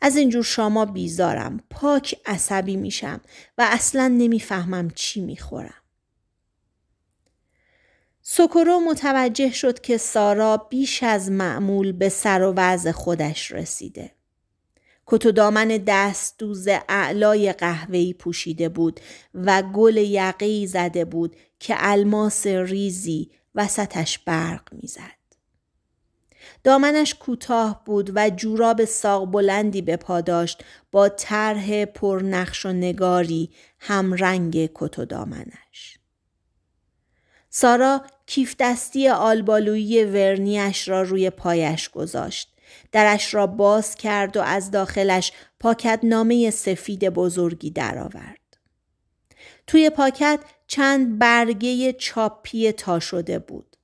از اینجور شما بیزارم، پاک عصبی میشم و اصلا نمیفهمم چی میخورم. سوکورو متوجه شد که سارا بیش از معمول به سر و وضع خودش رسیده. کت و دامن دست دوز اعلای قهوه‌ای پوشیده بود و گل یقی زده بود که الماس ریزی وسطش برق میزد. دامنش کوتاه بود و جوراب ساق بلندی به پا داشت با طرح پرنقش و نگاری رنگ کت و دامنش. سارا کیف دستی آلبالویی ورنیش را روی پایش گذاشت. درش را باز کرد و از داخلش پاکت نامه سفید بزرگی درآورد. توی پاکت چند برگه چاپی تا شده بود.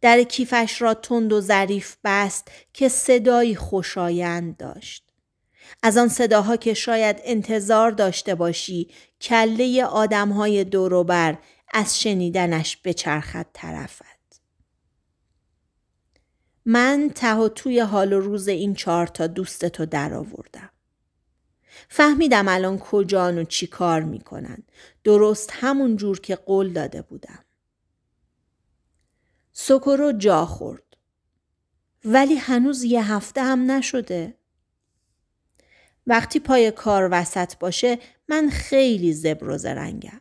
در کیفش را تند و ظریف بست که صدایی خوشایند داشت. از آن صداها که شاید انتظار داشته باشی کله آدمهای دوروبر از شنیدنش به چرخد طرفت من ته و توی حال و روز این چهار تا دوست تو در آوردم فهمیدم الان کجان و چی کار میکنن درست همون جور که قول داده بودم سکرو جا خورد ولی هنوز یه هفته هم نشده وقتی پای کار وسط باشه من خیلی زبر و زرنگم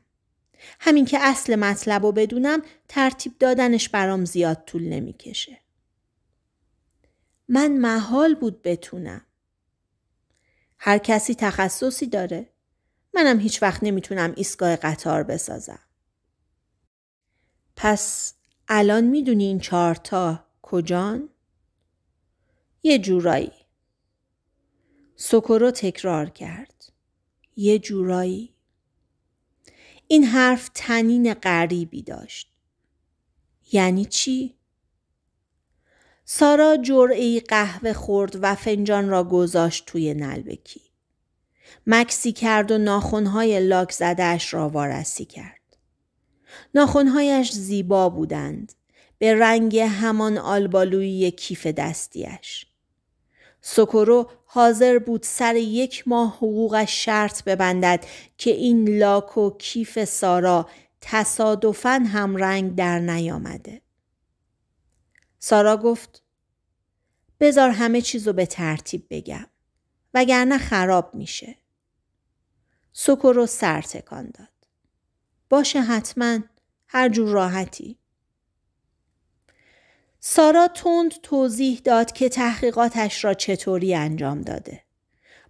همین که اصل مطلب رو بدونم ترتیب دادنش برام زیاد طول نمیکشه. من محال بود بتونم. هر کسی تخصصی داره. منم هیچ وقت نمیتونم ایستگاه قطار بسازم. پس الان میدونی این چارتا کجان؟ یه جورایی. سکرو تکرار کرد. یه جورایی. این حرف تنین غریبی داشت. یعنی چی؟ سارا جرعی قهوه خورد و فنجان را گذاشت توی نلبکی. مکسی کرد و ناخونهای لاک زدهش را وارسی کرد. ناخونهایش زیبا بودند. به رنگ همان آلبالویی کیف دستیش. سکرو، حاضر بود سر یک ماه حقوقش شرط ببندد که این لاک و کیف سارا تصادفا هم رنگ در نیامده. سارا گفت بذار همه چیزو به ترتیب بگم وگرنه خراب میشه. سکر رو سر تکان داد. باشه حتما هر جور راحتی. سارا تند توضیح داد که تحقیقاتش را چطوری انجام داده.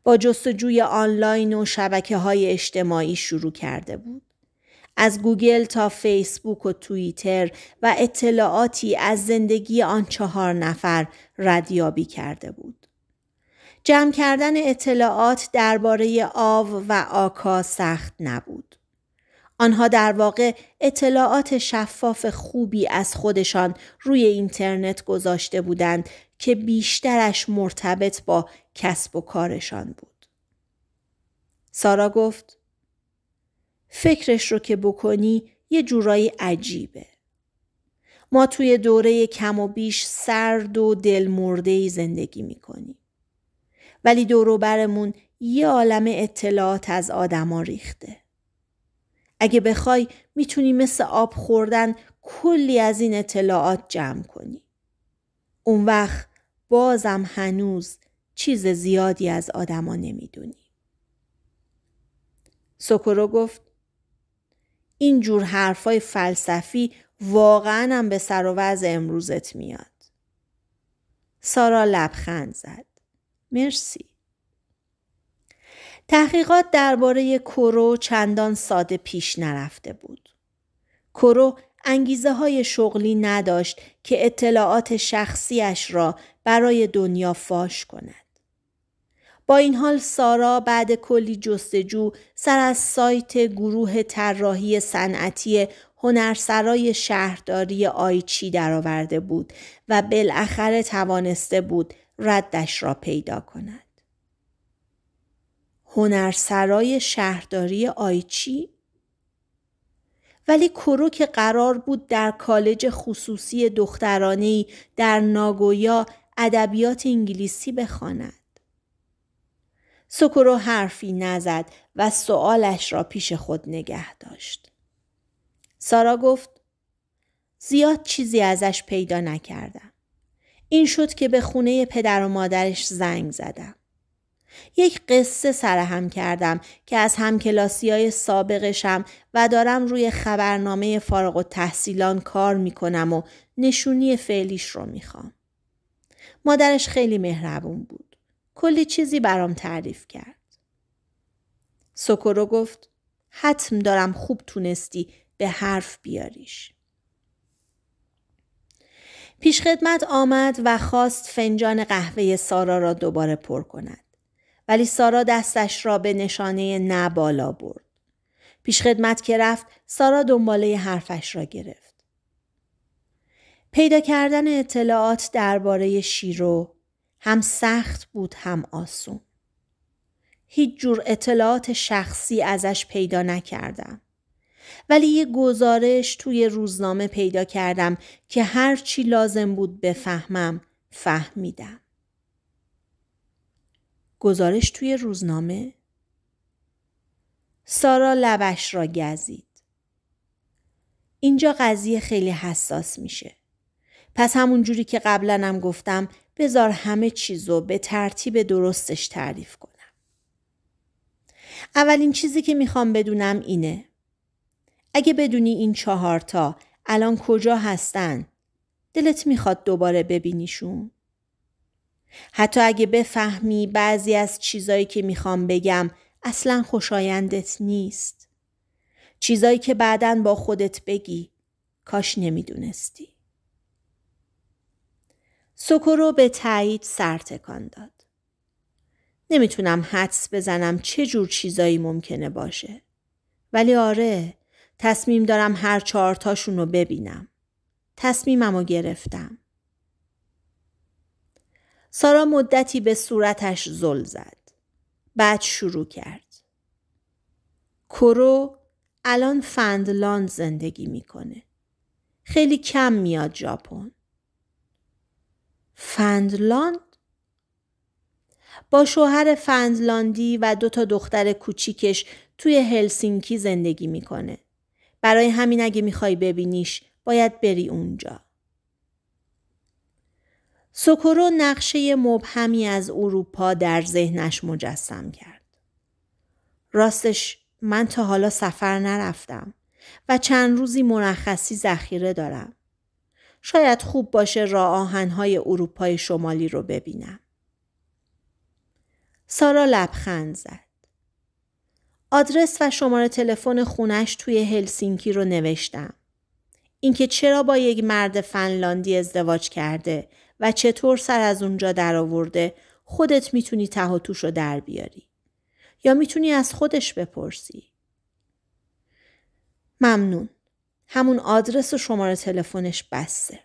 با جستجوی آنلاین و شبکه های اجتماعی شروع کرده بود. از گوگل تا فیسبوک و توییتر و اطلاعاتی از زندگی آن چهار نفر ردیابی کرده بود. جمع کردن اطلاعات درباره آو و آکا سخت نبود. آنها در واقع اطلاعات شفاف خوبی از خودشان روی اینترنت گذاشته بودند که بیشترش مرتبط با کسب و کارشان بود. سارا گفت فکرش رو که بکنی یه جورایی عجیبه. ما توی دوره کم و بیش سرد و دل ای زندگی میکنیم. ولی دوروبرمون یه عالم اطلاعات از آدما ریخته. اگه بخوای میتونی مثل آب خوردن کلی از این اطلاعات جمع کنی. اون وقت بازم هنوز چیز زیادی از آدما نمیدونی. سوکورو گفت این جور حرفای فلسفی واقعا هم به سر و وضع امروزت میاد. سارا لبخند زد. مرسی. تحقیقات درباره کرو چندان ساده پیش نرفته بود. کرو انگیزه های شغلی نداشت که اطلاعات شخصیش را برای دنیا فاش کند. با این حال سارا بعد کلی جستجو سر از سایت گروه طراحی صنعتی هنرسرای شهرداری آیچی درآورده بود و بالاخره توانسته بود ردش را پیدا کند. هنرسرای شهرداری آیچی ولی کرو که قرار بود در کالج خصوصی دخترانه در ناگویا ادبیات انگلیسی بخواند. سکرو حرفی نزد و سوالش را پیش خود نگه داشت. سارا گفت زیاد چیزی ازش پیدا نکردم. این شد که به خونه پدر و مادرش زنگ زدم. یک قصه سرهم کردم که از کلاسی های سابقشم و دارم روی خبرنامه فارغ و تحصیلان کار میکنم و نشونی فعلیش رو میخوام. مادرش خیلی مهربون بود. کلی چیزی برام تعریف کرد. سکرو گفت حتم دارم خوب تونستی به حرف بیاریش. پیشخدمت آمد و خواست فنجان قهوه سارا را دوباره پر کند. ولی سارا دستش را به نشانه نه بالا برد. پیش خدمت که رفت سارا دنباله حرفش را گرفت. پیدا کردن اطلاعات درباره شیرو هم سخت بود هم آسون. هیچ جور اطلاعات شخصی ازش پیدا نکردم. ولی یه گزارش توی روزنامه پیدا کردم که هر چی لازم بود بفهمم فهمیدم. گزارش توی روزنامه؟ سارا لبش را گزید. اینجا قضیه خیلی حساس میشه. پس همون جوری که قبلا گفتم بذار همه چیزو به ترتیب درستش تعریف کنم. اولین چیزی که میخوام بدونم اینه. اگه بدونی این چهارتا الان کجا هستن دلت میخواد دوباره ببینیشون؟ حتی اگه بفهمی بعضی از چیزایی که میخوام بگم اصلا خوشایندت نیست. چیزایی که بعدا با خودت بگی کاش نمیدونستی. سکرو به تایید سر تکان داد. نمیتونم حدس بزنم چه جور چیزایی ممکنه باشه. ولی آره تصمیم دارم هر چهار رو ببینم. تصمیمم رو گرفتم. سارا مدتی به صورتش زل زد. بعد شروع کرد. کرو الان فندلاند زندگی میکنه. خیلی کم میاد ژاپن. فندلاند با شوهر فندلاندی و دو تا دختر کوچیکش توی هلسینکی زندگی میکنه. برای همین اگه میخوای ببینیش باید بری اونجا. سوکورو نقشه مبهمی از اروپا در ذهنش مجسم کرد. راستش من تا حالا سفر نرفتم و چند روزی مرخصی ذخیره دارم. شاید خوب باشه را آهنهای اروپای شمالی رو ببینم. سارا لبخند زد. آدرس و شماره تلفن خونش توی هلسینکی رو نوشتم. اینکه چرا با یک مرد فنلاندی ازدواج کرده و چطور سر از اونجا درآورده خودت میتونی تهاتوش رو در بیاری. یا میتونی از خودش بپرسی. ممنون. همون آدرس و شماره تلفنش بسته.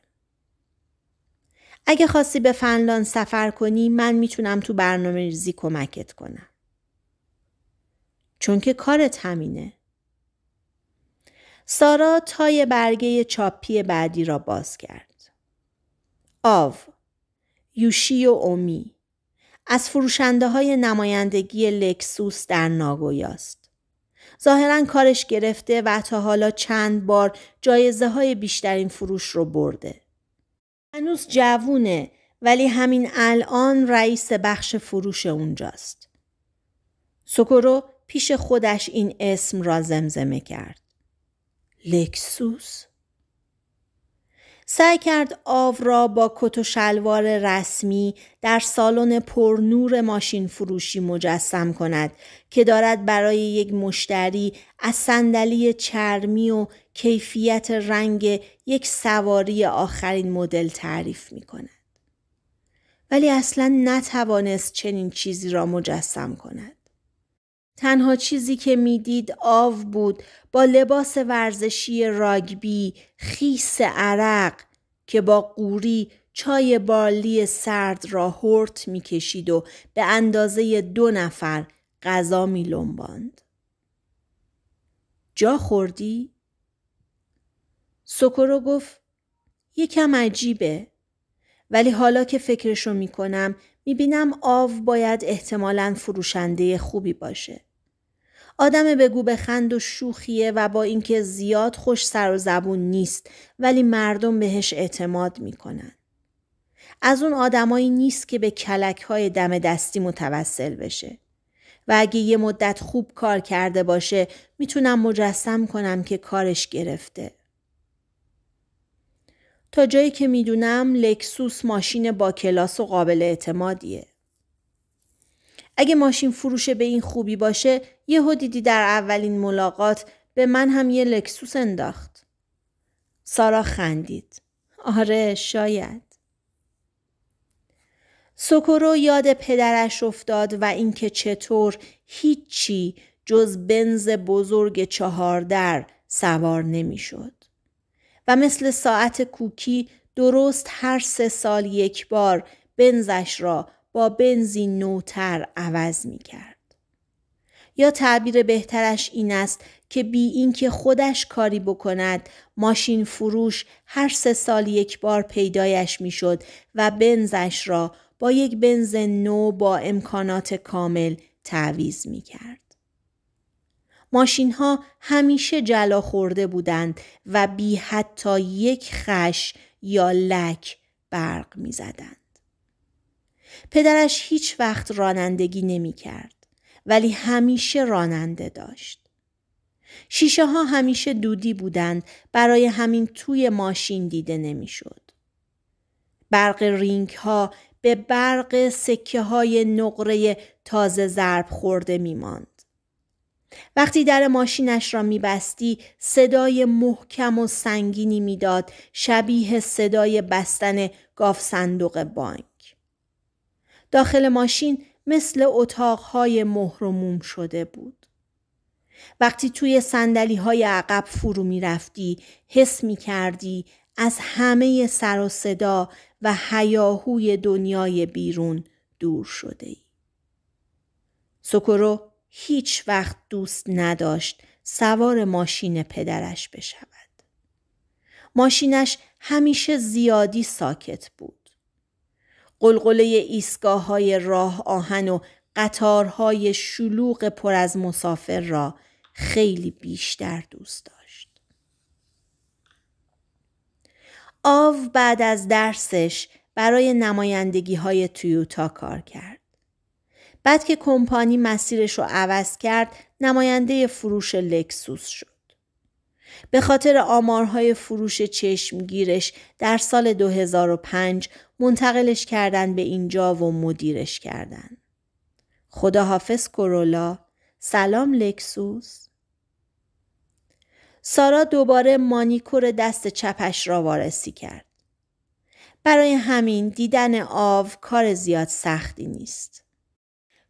اگه خواستی به فنلان سفر کنی من میتونم تو برنامه ریزی کمکت کنم. چون که کارت همینه. سارا تای برگه چاپی بعدی را باز کرد. آو یوشیو و اومی از فروشنده های نمایندگی لکسوس در ناگویاست. ظاهرا کارش گرفته و تا حالا چند بار جایزه های بیشترین فروش رو برده. هنوز جوونه ولی همین الان رئیس بخش فروش اونجاست. سکرو پیش خودش این اسم را زمزمه کرد. لکسوس؟ سعی کرد آو را با کت و شلوار رسمی در سالن پرنور ماشین فروشی مجسم کند که دارد برای یک مشتری از صندلی چرمی و کیفیت رنگ یک سواری آخرین مدل تعریف می کند. ولی اصلا نتوانست چنین چیزی را مجسم کند. تنها چیزی که میدید آو بود با لباس ورزشی راگبی خیس عرق که با قوری چای بالی سرد را هرت میکشید و به اندازه دو نفر غذا می لنباند. جا خوردی؟ سکرو گفت یکم عجیبه ولی حالا که فکرشو میکنم میبینم آو باید احتمالا فروشنده خوبی باشه. آدم بگو به خند و شوخیه و با اینکه زیاد خوش سر و زبون نیست ولی مردم بهش اعتماد میکنن. از اون آدمایی نیست که به کلک های دم دستی متوسل بشه. و اگه یه مدت خوب کار کرده باشه میتونم مجسم کنم که کارش گرفته. تا جایی که میدونم لکسوس ماشین با کلاس و قابل اعتمادیه. اگه ماشین فروش به این خوبی باشه یه دیدی در اولین ملاقات به من هم یه لکسوس انداخت. سارا خندید. آره شاید. سوکورو یاد پدرش افتاد و اینکه چطور هیچی جز بنز بزرگ چهار در سوار نمیشد. و مثل ساعت کوکی درست هر سه سال یک بار بنزش را با بنزین نوتر عوض می کرد. یا تعبیر بهترش این است که بی اینکه خودش کاری بکند ماشین فروش هر سه سال یک بار پیدایش شد و بنزش را با یک بنز نو با امکانات کامل تعویز می کرد. ماشین ها همیشه جلا خورده بودند و بی حتی یک خش یا لک برق می زدند. پدرش هیچ وقت رانندگی نمی کرد ولی همیشه راننده داشت. شیشه ها همیشه دودی بودند برای همین توی ماشین دیده نمیشد. برق رینگ ها به برق سکه های نقره تازه ضرب خورده می ماند. وقتی در ماشینش را میبستی صدای محکم و سنگینی میداد شبیه صدای بستن گاف صندوق بانک. داخل ماشین مثل اتاقهای مهرموم شده بود. وقتی توی سندلی های عقب فرو می رفتی، حس می کردی از همه سر و صدا و حیاهوی دنیای بیرون دور شده ای. سکرو هیچ وقت دوست نداشت سوار ماشین پدرش بشود. ماشینش همیشه زیادی ساکت بود. قلقله ایستگاه های راه آهن و قطارهای شلوغ پر از مسافر را خیلی بیشتر دوست داشت. آو بعد از درسش برای نمایندگی های تویوتا کار کرد. بعد که کمپانی مسیرش رو عوض کرد نماینده فروش لکسوس شد. به خاطر آمارهای فروش چشمگیرش در سال 2005 منتقلش کردن به اینجا و مدیرش کردن. خداحافظ کرولا، سلام لکسوس. سارا دوباره مانیکور دست چپش را وارسی کرد. برای همین دیدن آو کار زیاد سختی نیست.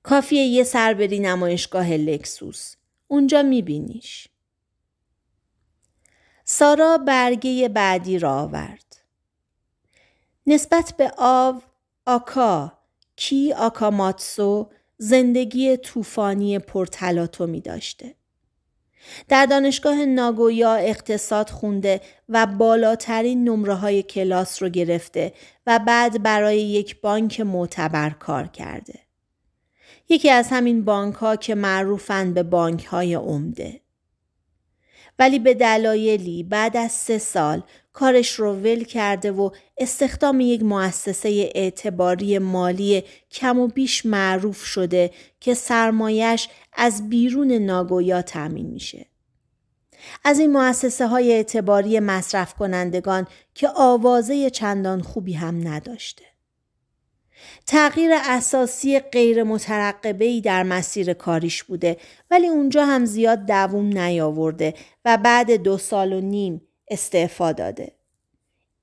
کافیه یه سربری نمایشگاه لکسوس. اونجا میبینیش. سارا برگه بعدی را آورد. نسبت به آو آکا کی آکاماتسو زندگی طوفانی می داشته. در دانشگاه ناگویا اقتصاد خونده و بالاترین نمره های کلاس رو گرفته و بعد برای یک بانک معتبر کار کرده. یکی از همین بانک ها که معروفن به بانک های عمده. ولی به دلایلی بعد از سه سال کارش رو ول کرده و استخدام یک مؤسسه اعتباری مالی کم و بیش معروف شده که سرمایش از بیرون ناگویا تأمین میشه. از این مؤسسه های اعتباری مصرف کنندگان که آوازه چندان خوبی هم نداشته. تغییر اساسی غیر مترقبه در مسیر کاریش بوده ولی اونجا هم زیاد دووم نیاورده و بعد دو سال و نیم استعفا داده.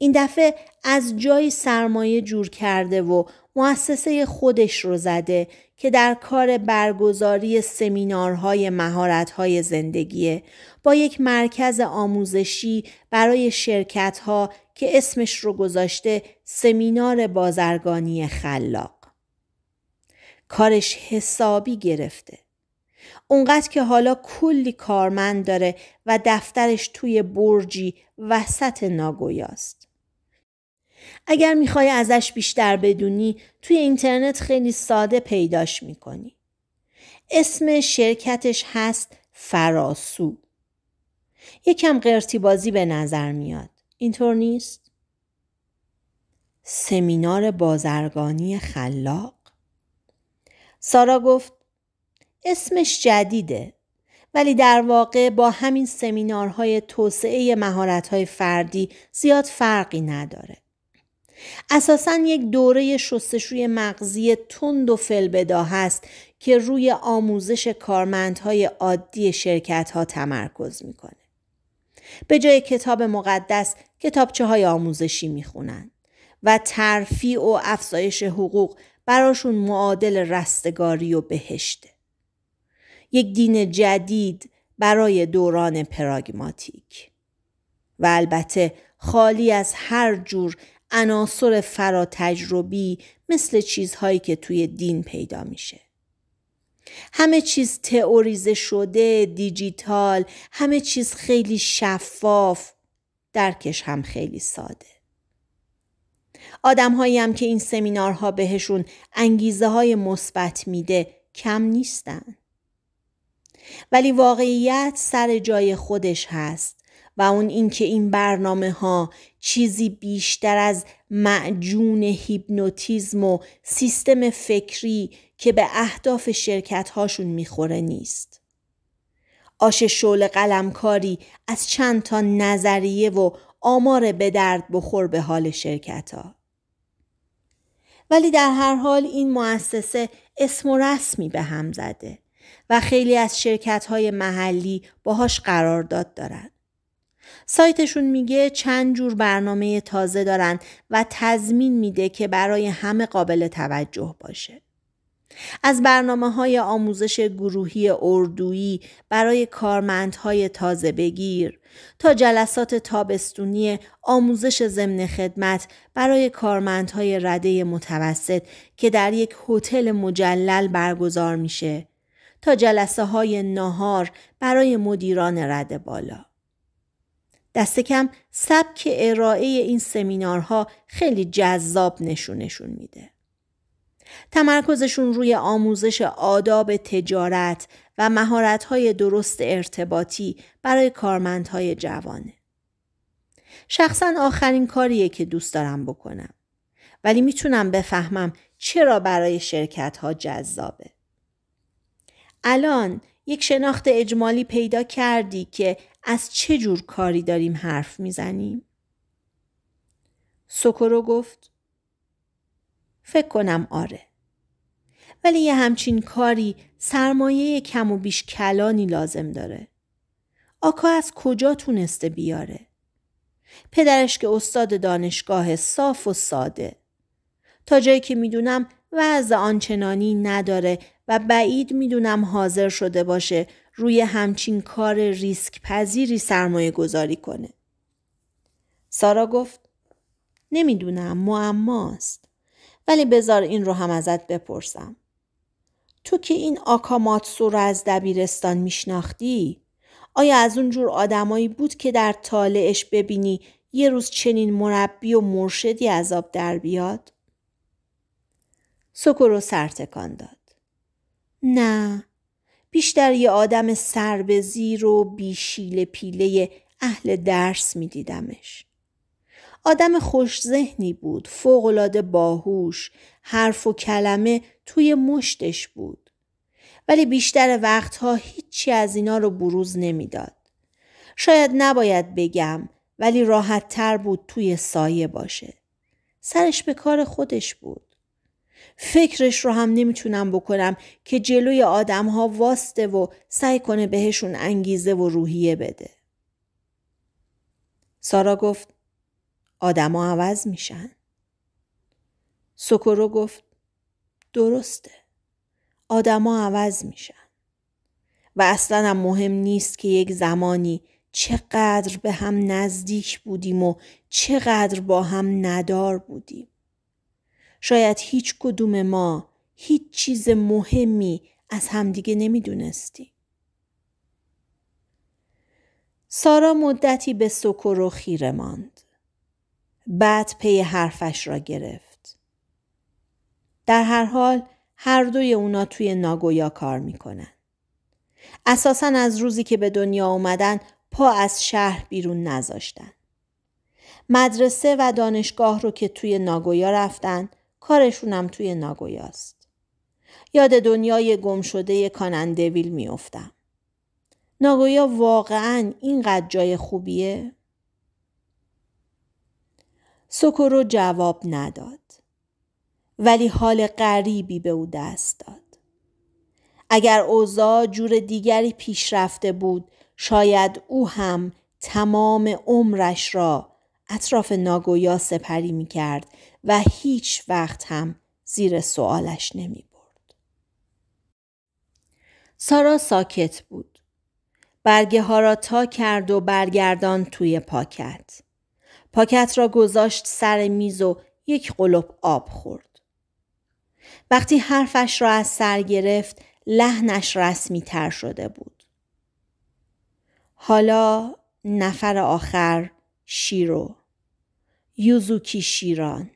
این دفعه از جای سرمایه جور کرده و مؤسسه خودش رو زده که در کار برگزاری سمینارهای مهارت‌های زندگیه با یک مرکز آموزشی برای شرکتها که اسمش رو گذاشته سمینار بازرگانی خلاق. کارش حسابی گرفته. اونقدر که حالا کلی کارمند داره و دفترش توی برجی وسط ناگویاست. اگر میخوای ازش بیشتر بدونی توی اینترنت خیلی ساده پیداش میکنی. اسم شرکتش هست فراسو. یکم قرتی بازی به نظر میاد. اینطور نیست؟ سمینار بازرگانی خلاق؟ سارا گفت اسمش جدیده ولی در واقع با همین سمینارهای توسعه مهارت‌های فردی زیاد فرقی نداره. اساسا یک دوره شستشوی مغزی تند و فلبدا هست که روی آموزش کارمندهای عادی شرکت ها تمرکز میکنه. به جای کتاب مقدس کتابچه های آموزشی میخونن و ترفیع و افزایش حقوق براشون معادل رستگاری و بهشته. یک دین جدید برای دوران پراگماتیک و البته خالی از هر جور عناصر فراتجربی مثل چیزهایی که توی دین پیدا میشه. همه چیز تئوریزه شده، دیجیتال، همه چیز خیلی شفاف، درکش هم خیلی ساده. آدم هم که این سمینارها بهشون انگیزه های مثبت میده کم نیستن. ولی واقعیت سر جای خودش هست و اون اینکه این برنامه ها چیزی بیشتر از معجون هیپنوتیزم و سیستم فکری که به اهداف شرکت هاشون میخوره نیست. آش شعله قلمکاری از چند تا نظریه و آمار به درد بخور به حال شرکت ها. ولی در هر حال این مؤسسه اسم و رسمی به هم زده و خیلی از شرکت های محلی باهاش قرارداد دارند. سایتشون میگه چند جور برنامه تازه دارن و تضمین میده که برای همه قابل توجه باشه. از برنامه های آموزش گروهی اردویی برای کارمندهای تازه بگیر تا جلسات تابستونی آموزش ضمن خدمت برای کارمندهای رده متوسط که در یک هتل مجلل برگزار میشه تا جلسه های ناهار برای مدیران رده بالا دست کم سبک ارائه این سمینارها خیلی جذاب نشونشون میده تمرکزشون روی آموزش آداب تجارت و مهارت‌های درست ارتباطی برای کارمندهای جوانه. شخصا آخرین کاریه که دوست دارم بکنم. ولی میتونم بفهمم چرا برای شرکت ها جذابه. الان یک شناخت اجمالی پیدا کردی که از چه جور کاری داریم حرف میزنیم؟ سوکورو گفت فکر کنم آره. ولی یه همچین کاری سرمایه کم و بیش کلانی لازم داره. آکا از کجا تونسته بیاره؟ پدرش که استاد دانشگاه صاف و ساده. تا جایی که میدونم وضع آنچنانی نداره و بعید میدونم حاضر شده باشه روی همچین کار ریسک پذیری سرمایه گذاری کنه. سارا گفت نمیدونم معماست. ولی بذار این رو هم ازت بپرسم. تو که این آکاماتسو رو از دبیرستان میشناختی؟ آیا از اون جور آدمایی بود که در طالعش ببینی یه روز چنین مربی و مرشدی عذاب در بیاد؟ سکرو سر داد. نه بیشتر یه آدم سر به زیر و بیشیل پیله اهل درس میدیدمش. آدم خوش ذهنی بود، فوقالعاده باهوش، حرف و کلمه توی مشتش بود. ولی بیشتر وقتها هیچی از اینا رو بروز نمیداد. شاید نباید بگم ولی راحت تر بود توی سایه باشه. سرش به کار خودش بود. فکرش رو هم نمیتونم بکنم که جلوی آدم ها واسته و سعی کنه بهشون انگیزه و روحیه بده. سارا گفت آدما عوض میشن. سوکورو گفت درسته. آدما عوض میشن. و اصلا مهم نیست که یک زمانی چقدر به هم نزدیک بودیم و چقدر با هم ندار بودیم. شاید هیچ کدوم ما هیچ چیز مهمی از همدیگه نمیدونستیم. سارا مدتی به و خیره ماند. بعد پی حرفش را گرفت. در هر حال هر دوی اونا توی ناگویا کار میکنن. اساسا از روزی که به دنیا اومدن پا از شهر بیرون نذاشتن. مدرسه و دانشگاه رو که توی ناگویا رفتن کارشونم توی ناگویاست. یاد دنیای گم شده کانندویل میافتم. ناگویا واقعا اینقدر جای خوبیه؟ سکرو جواب نداد. ولی حال غریبی به او دست داد. اگر اوزا جور دیگری پیش رفته بود شاید او هم تمام عمرش را اطراف ناگویا سپری می کرد و هیچ وقت هم زیر سوالش نمی برد. سارا ساکت بود. برگه ها را تا کرد و برگردان توی پاکت. پاکت را گذاشت سر میز و یک قلوب آب خورد. وقتی حرفش را از سر گرفت لحنش رسمی تر شده بود. حالا نفر آخر شیرو یوزوکی شیران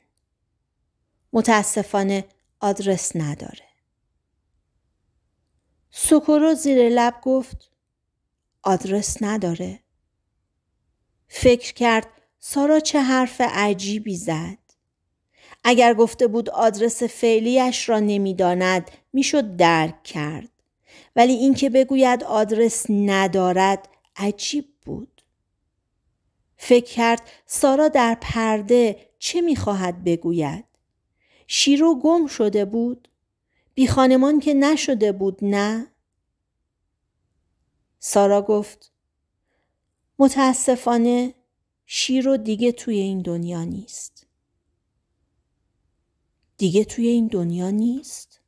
متاسفانه آدرس نداره. سوکورو زیر لب گفت آدرس نداره. فکر کرد سارا چه حرف عجیبی زد. اگر گفته بود آدرس فعلیش را نمیداند میشد درک کرد. ولی اینکه بگوید آدرس ندارد عجیب بود. فکر کرد سارا در پرده چه میخواهد بگوید؟ شیرو گم شده بود؟ بی خانمان که نشده بود نه؟ سارا گفت متاسفانه شیرو دیگه توی این دنیا نیست. دیگه توی این دنیا نیست؟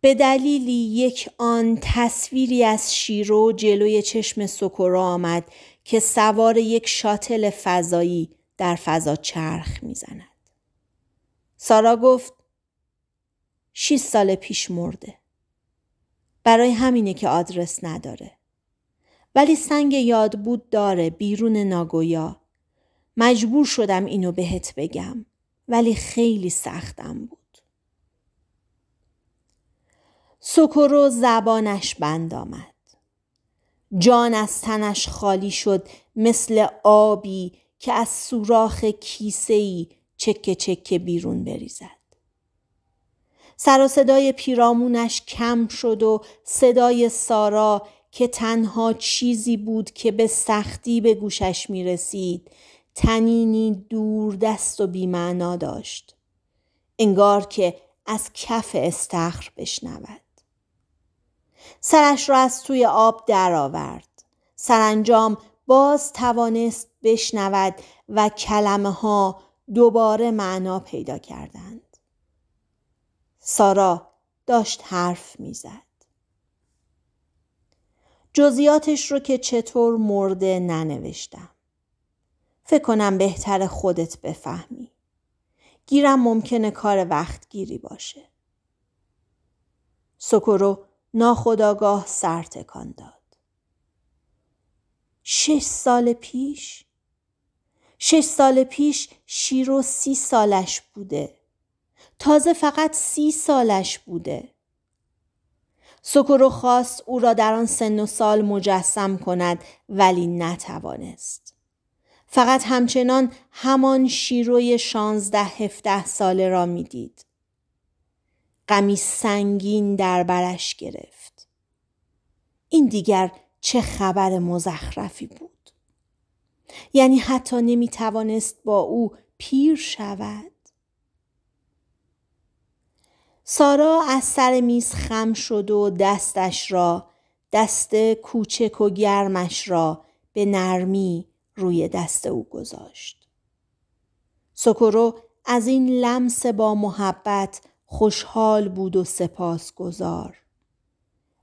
به دلیلی یک آن تصویری از شیرو جلوی چشم سکورا آمد که سوار یک شاتل فضایی در فضا چرخ میزند. سارا گفت شیست سال پیش مرده. برای همینه که آدرس نداره. ولی سنگ یاد بود داره بیرون ناگویا. مجبور شدم اینو بهت بگم ولی خیلی سختم بود. سکرو زبانش بند آمد. جان از تنش خالی شد مثل آبی که از سوراخ کیسه‌ای چکه چکه بیرون بریزد. سر و صدای پیرامونش کم شد و صدای سارا که تنها چیزی بود که به سختی به گوشش می رسید تنینی دور دست و بیمعنا داشت. انگار که از کف استخر بشنود. سرش را از توی آب درآورد. سرانجام باز توانست بشنود و کلمه ها دوباره معنا پیدا کردند. سارا داشت حرف میزد. جزیاتش رو که چطور مرده ننوشتم. فکر کنم بهتر خودت بفهمی. گیرم ممکنه کار وقت گیری باشه. سکرو ناخداگاه سر تکان داد. شش سال پیش؟ شش سال پیش شیرو سی سالش بوده. تازه فقط سی سالش بوده. سکرو خواست او را در آن سن و سال مجسم کند ولی نتوانست. فقط همچنان همان شیروی شانزده هفته ساله را میدید. غمی سنگین در برش گرفت. این دیگر چه خبر مزخرفی بود. یعنی حتی نمی توانست با او پیر شود. سارا از سر میز خم شد و دستش را دست کوچک و گرمش را به نرمی روی دست او گذاشت. سکرو از این لمس با محبت خوشحال بود و گذار.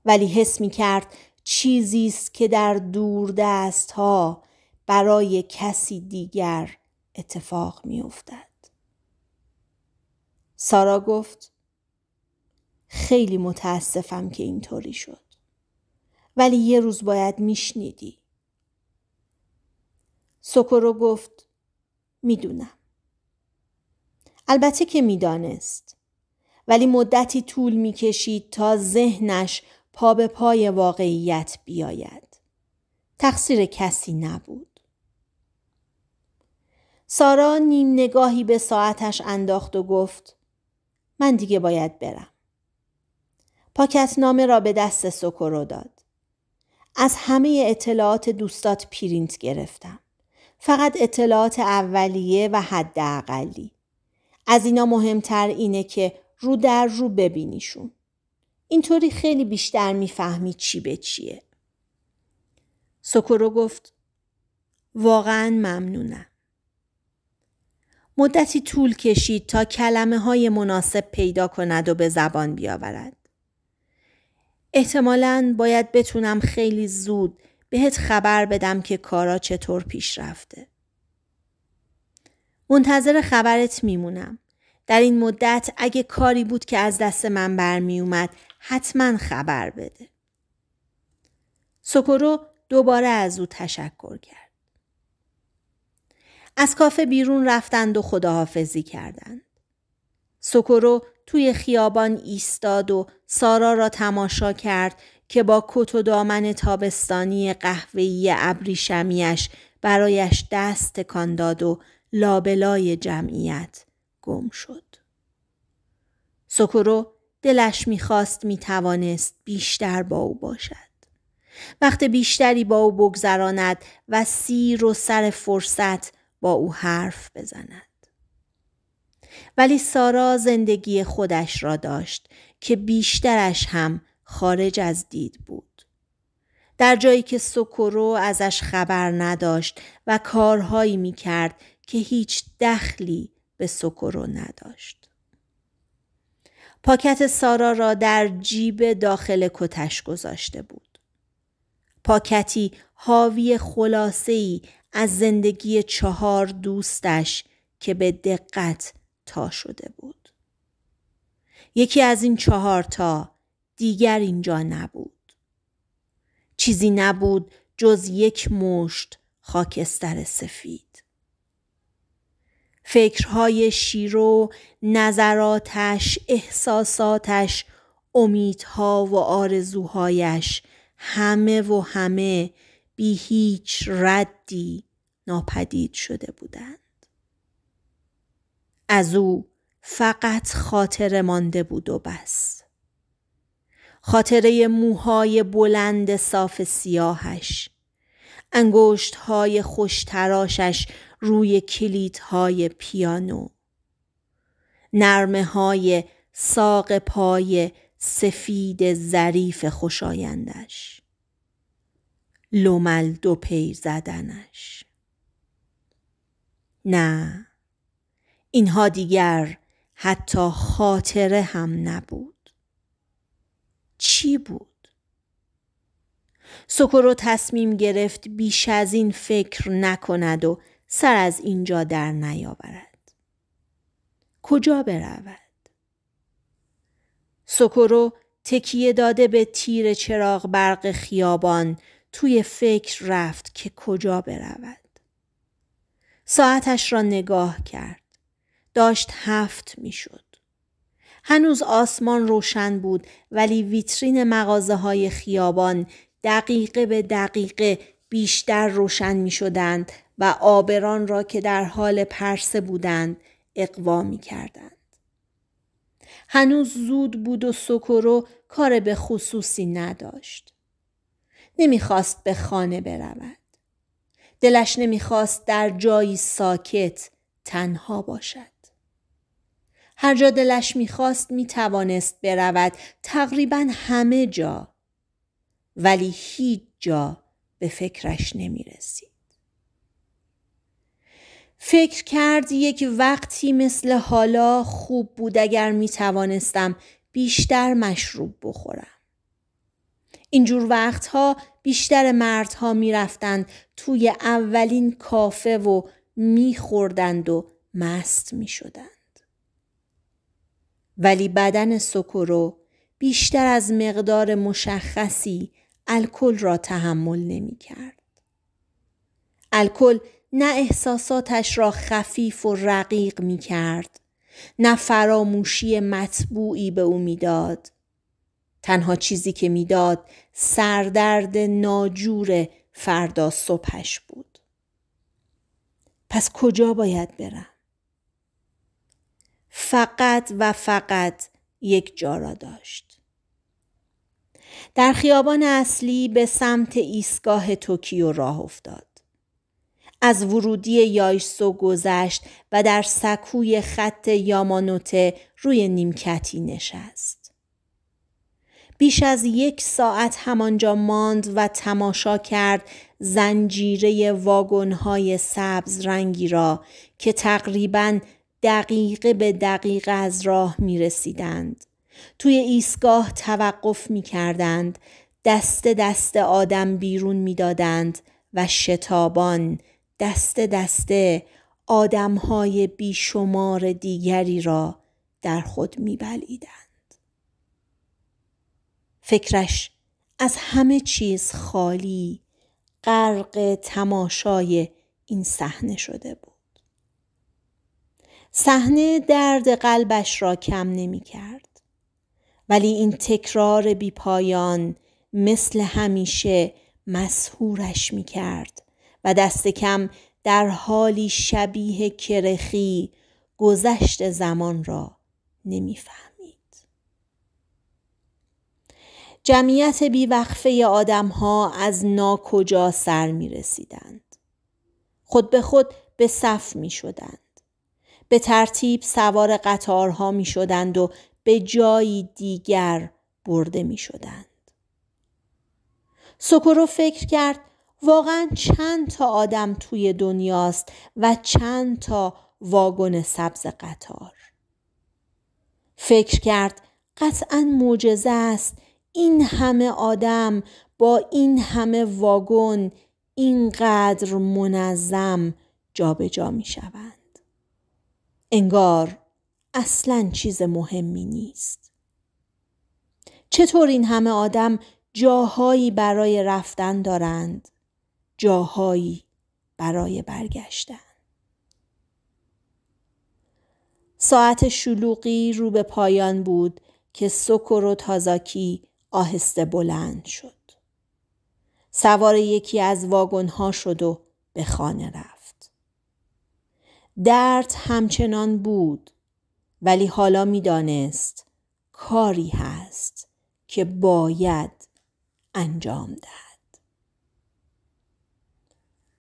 ولی حس می کرد چیزی است که در دور دست ها برای کسی دیگر اتفاق می افتد. سارا گفت خیلی متاسفم که اینطوری شد. ولی یه روز باید میشنیدی. سوکورو گفت میدونم. البته که میدانست. ولی مدتی طول میکشید تا ذهنش پا به پای واقعیت بیاید. تقصیر کسی نبود. سارا نیم نگاهی به ساعتش انداخت و گفت من دیگه باید برم. نامه را به دست سکرو داد. از همه اطلاعات دوستات پرینت گرفتم. فقط اطلاعات اولیه و حداقلی. از اینا مهمتر اینه که رو در رو ببینیشون. اینطوری خیلی بیشتر میفهمی چی به چیه. سکرو گفت واقعا ممنونم. مدتی طول کشید تا کلمه های مناسب پیدا کند و به زبان بیاورد. احتمالا باید بتونم خیلی زود بهت خبر بدم که کارا چطور پیش رفته. منتظر خبرت میمونم. در این مدت اگه کاری بود که از دست من برمی اومد حتما خبر بده. سکرو دوباره از او تشکر کرد. از کافه بیرون رفتند و خداحافظی کردند. سکورو توی خیابان ایستاد و سارا را تماشا کرد که با کت و دامن تابستانی قهوه‌ای ابریشمیش برایش دست تکان داد و لابلای جمعیت گم شد. سکرو دلش میخواست میتوانست بیشتر با او باشد. وقت بیشتری با او بگذراند و سیر و سر فرصت با او حرف بزند. ولی سارا زندگی خودش را داشت که بیشترش هم خارج از دید بود. در جایی که سکرو ازش خبر نداشت و کارهایی میکرد که هیچ دخلی به سکرو نداشت. پاکت سارا را در جیب داخل کتش گذاشته بود. پاکتی حاوی خلاصه ای از زندگی چهار دوستش که به دقت تا شده بود. یکی از این چهار تا دیگر اینجا نبود. چیزی نبود جز یک مشت خاکستر سفید. فکرهای شیرو، نظراتش، احساساتش، امیدها و آرزوهایش همه و همه بی هیچ ردی ناپدید شده بودند. از او فقط خاطر مانده بود و بس خاطره موهای بلند صاف سیاهش انگشت های خوشتراشش روی کلیت های پیانو نرمه های ساق پای سفید ظریف خوشایندش لومل دو پی زدنش نه اینها دیگر حتی خاطره هم نبود چی بود سکرو تصمیم گرفت بیش از این فکر نکند و سر از اینجا در نیاورد کجا برود سکرو تکیه داده به تیر چراغ برق خیابان توی فکر رفت که کجا برود ساعتش را نگاه کرد داشت هفت میشد. هنوز آسمان روشن بود ولی ویترین مغازه های خیابان دقیقه به دقیقه بیشتر روشن می شدند و آبران را که در حال پرسه بودند اقوا می کردند. هنوز زود بود و سکرو کار به خصوصی نداشت. نمیخواست به خانه برود. دلش نمیخواست در جایی ساکت تنها باشد. هر جا دلش میخواست میتوانست برود تقریبا همه جا ولی هیچ جا به فکرش نمیرسید فکر کرد یک وقتی مثل حالا خوب بود اگر میتوانستم بیشتر مشروب بخورم اینجور وقتها بیشتر مردها میرفتند توی اولین کافه و میخوردند و مست میشدند ولی بدن سکورو بیشتر از مقدار مشخصی الکل را تحمل نمی کرد. الکل نه احساساتش را خفیف و رقیق می کرد. نه فراموشی مطبوعی به او میداد. تنها چیزی که میداد سردرد ناجور فردا صبحش بود. پس کجا باید برم؟ فقط و فقط یک جا را داشت. در خیابان اصلی به سمت ایستگاه توکیو راه افتاد. از ورودی یایسو گذشت و در سکوی خط یامانوته روی نیمکتی نشست. بیش از یک ساعت همانجا ماند و تماشا کرد زنجیره واگن‌های سبز رنگی را که تقریباً دقیقه به دقیقه از راه می رسیدند. توی ایستگاه توقف می کردند. دست دست آدم بیرون می دادند و شتابان دست دسته های بیشمار دیگری را در خود می بلیدند. فکرش از همه چیز خالی غرق تماشای این صحنه شده بود. صحنه درد قلبش را کم نمی کرد. ولی این تکرار پایان مثل همیشه مسهورش می کرد و دست کم در حالی شبیه کرخی گذشت زمان را نمیفهمید. جمعیت بیوقفه آدم ها از ناکجا سر می رسیدند. خود به خود به صف می شدند. به ترتیب سوار قطارها می شدند و به جایی دیگر برده می شدند. سکرو فکر کرد واقعا چند تا آدم توی دنیاست و چند تا واگن سبز قطار. فکر کرد قطعا معجزه است این همه آدم با این همه واگن اینقدر منظم جابجا می شوند. انگار اصلا چیز مهمی نیست چطور این همه آدم جاهایی برای رفتن دارند جاهایی برای برگشتن ساعت شلوغی رو به پایان بود که و تازاکی آهسته بلند شد سوار یکی از واگنها شد و به خانه رفت درد همچنان بود ولی حالا میدانست کاری هست که باید انجام دهد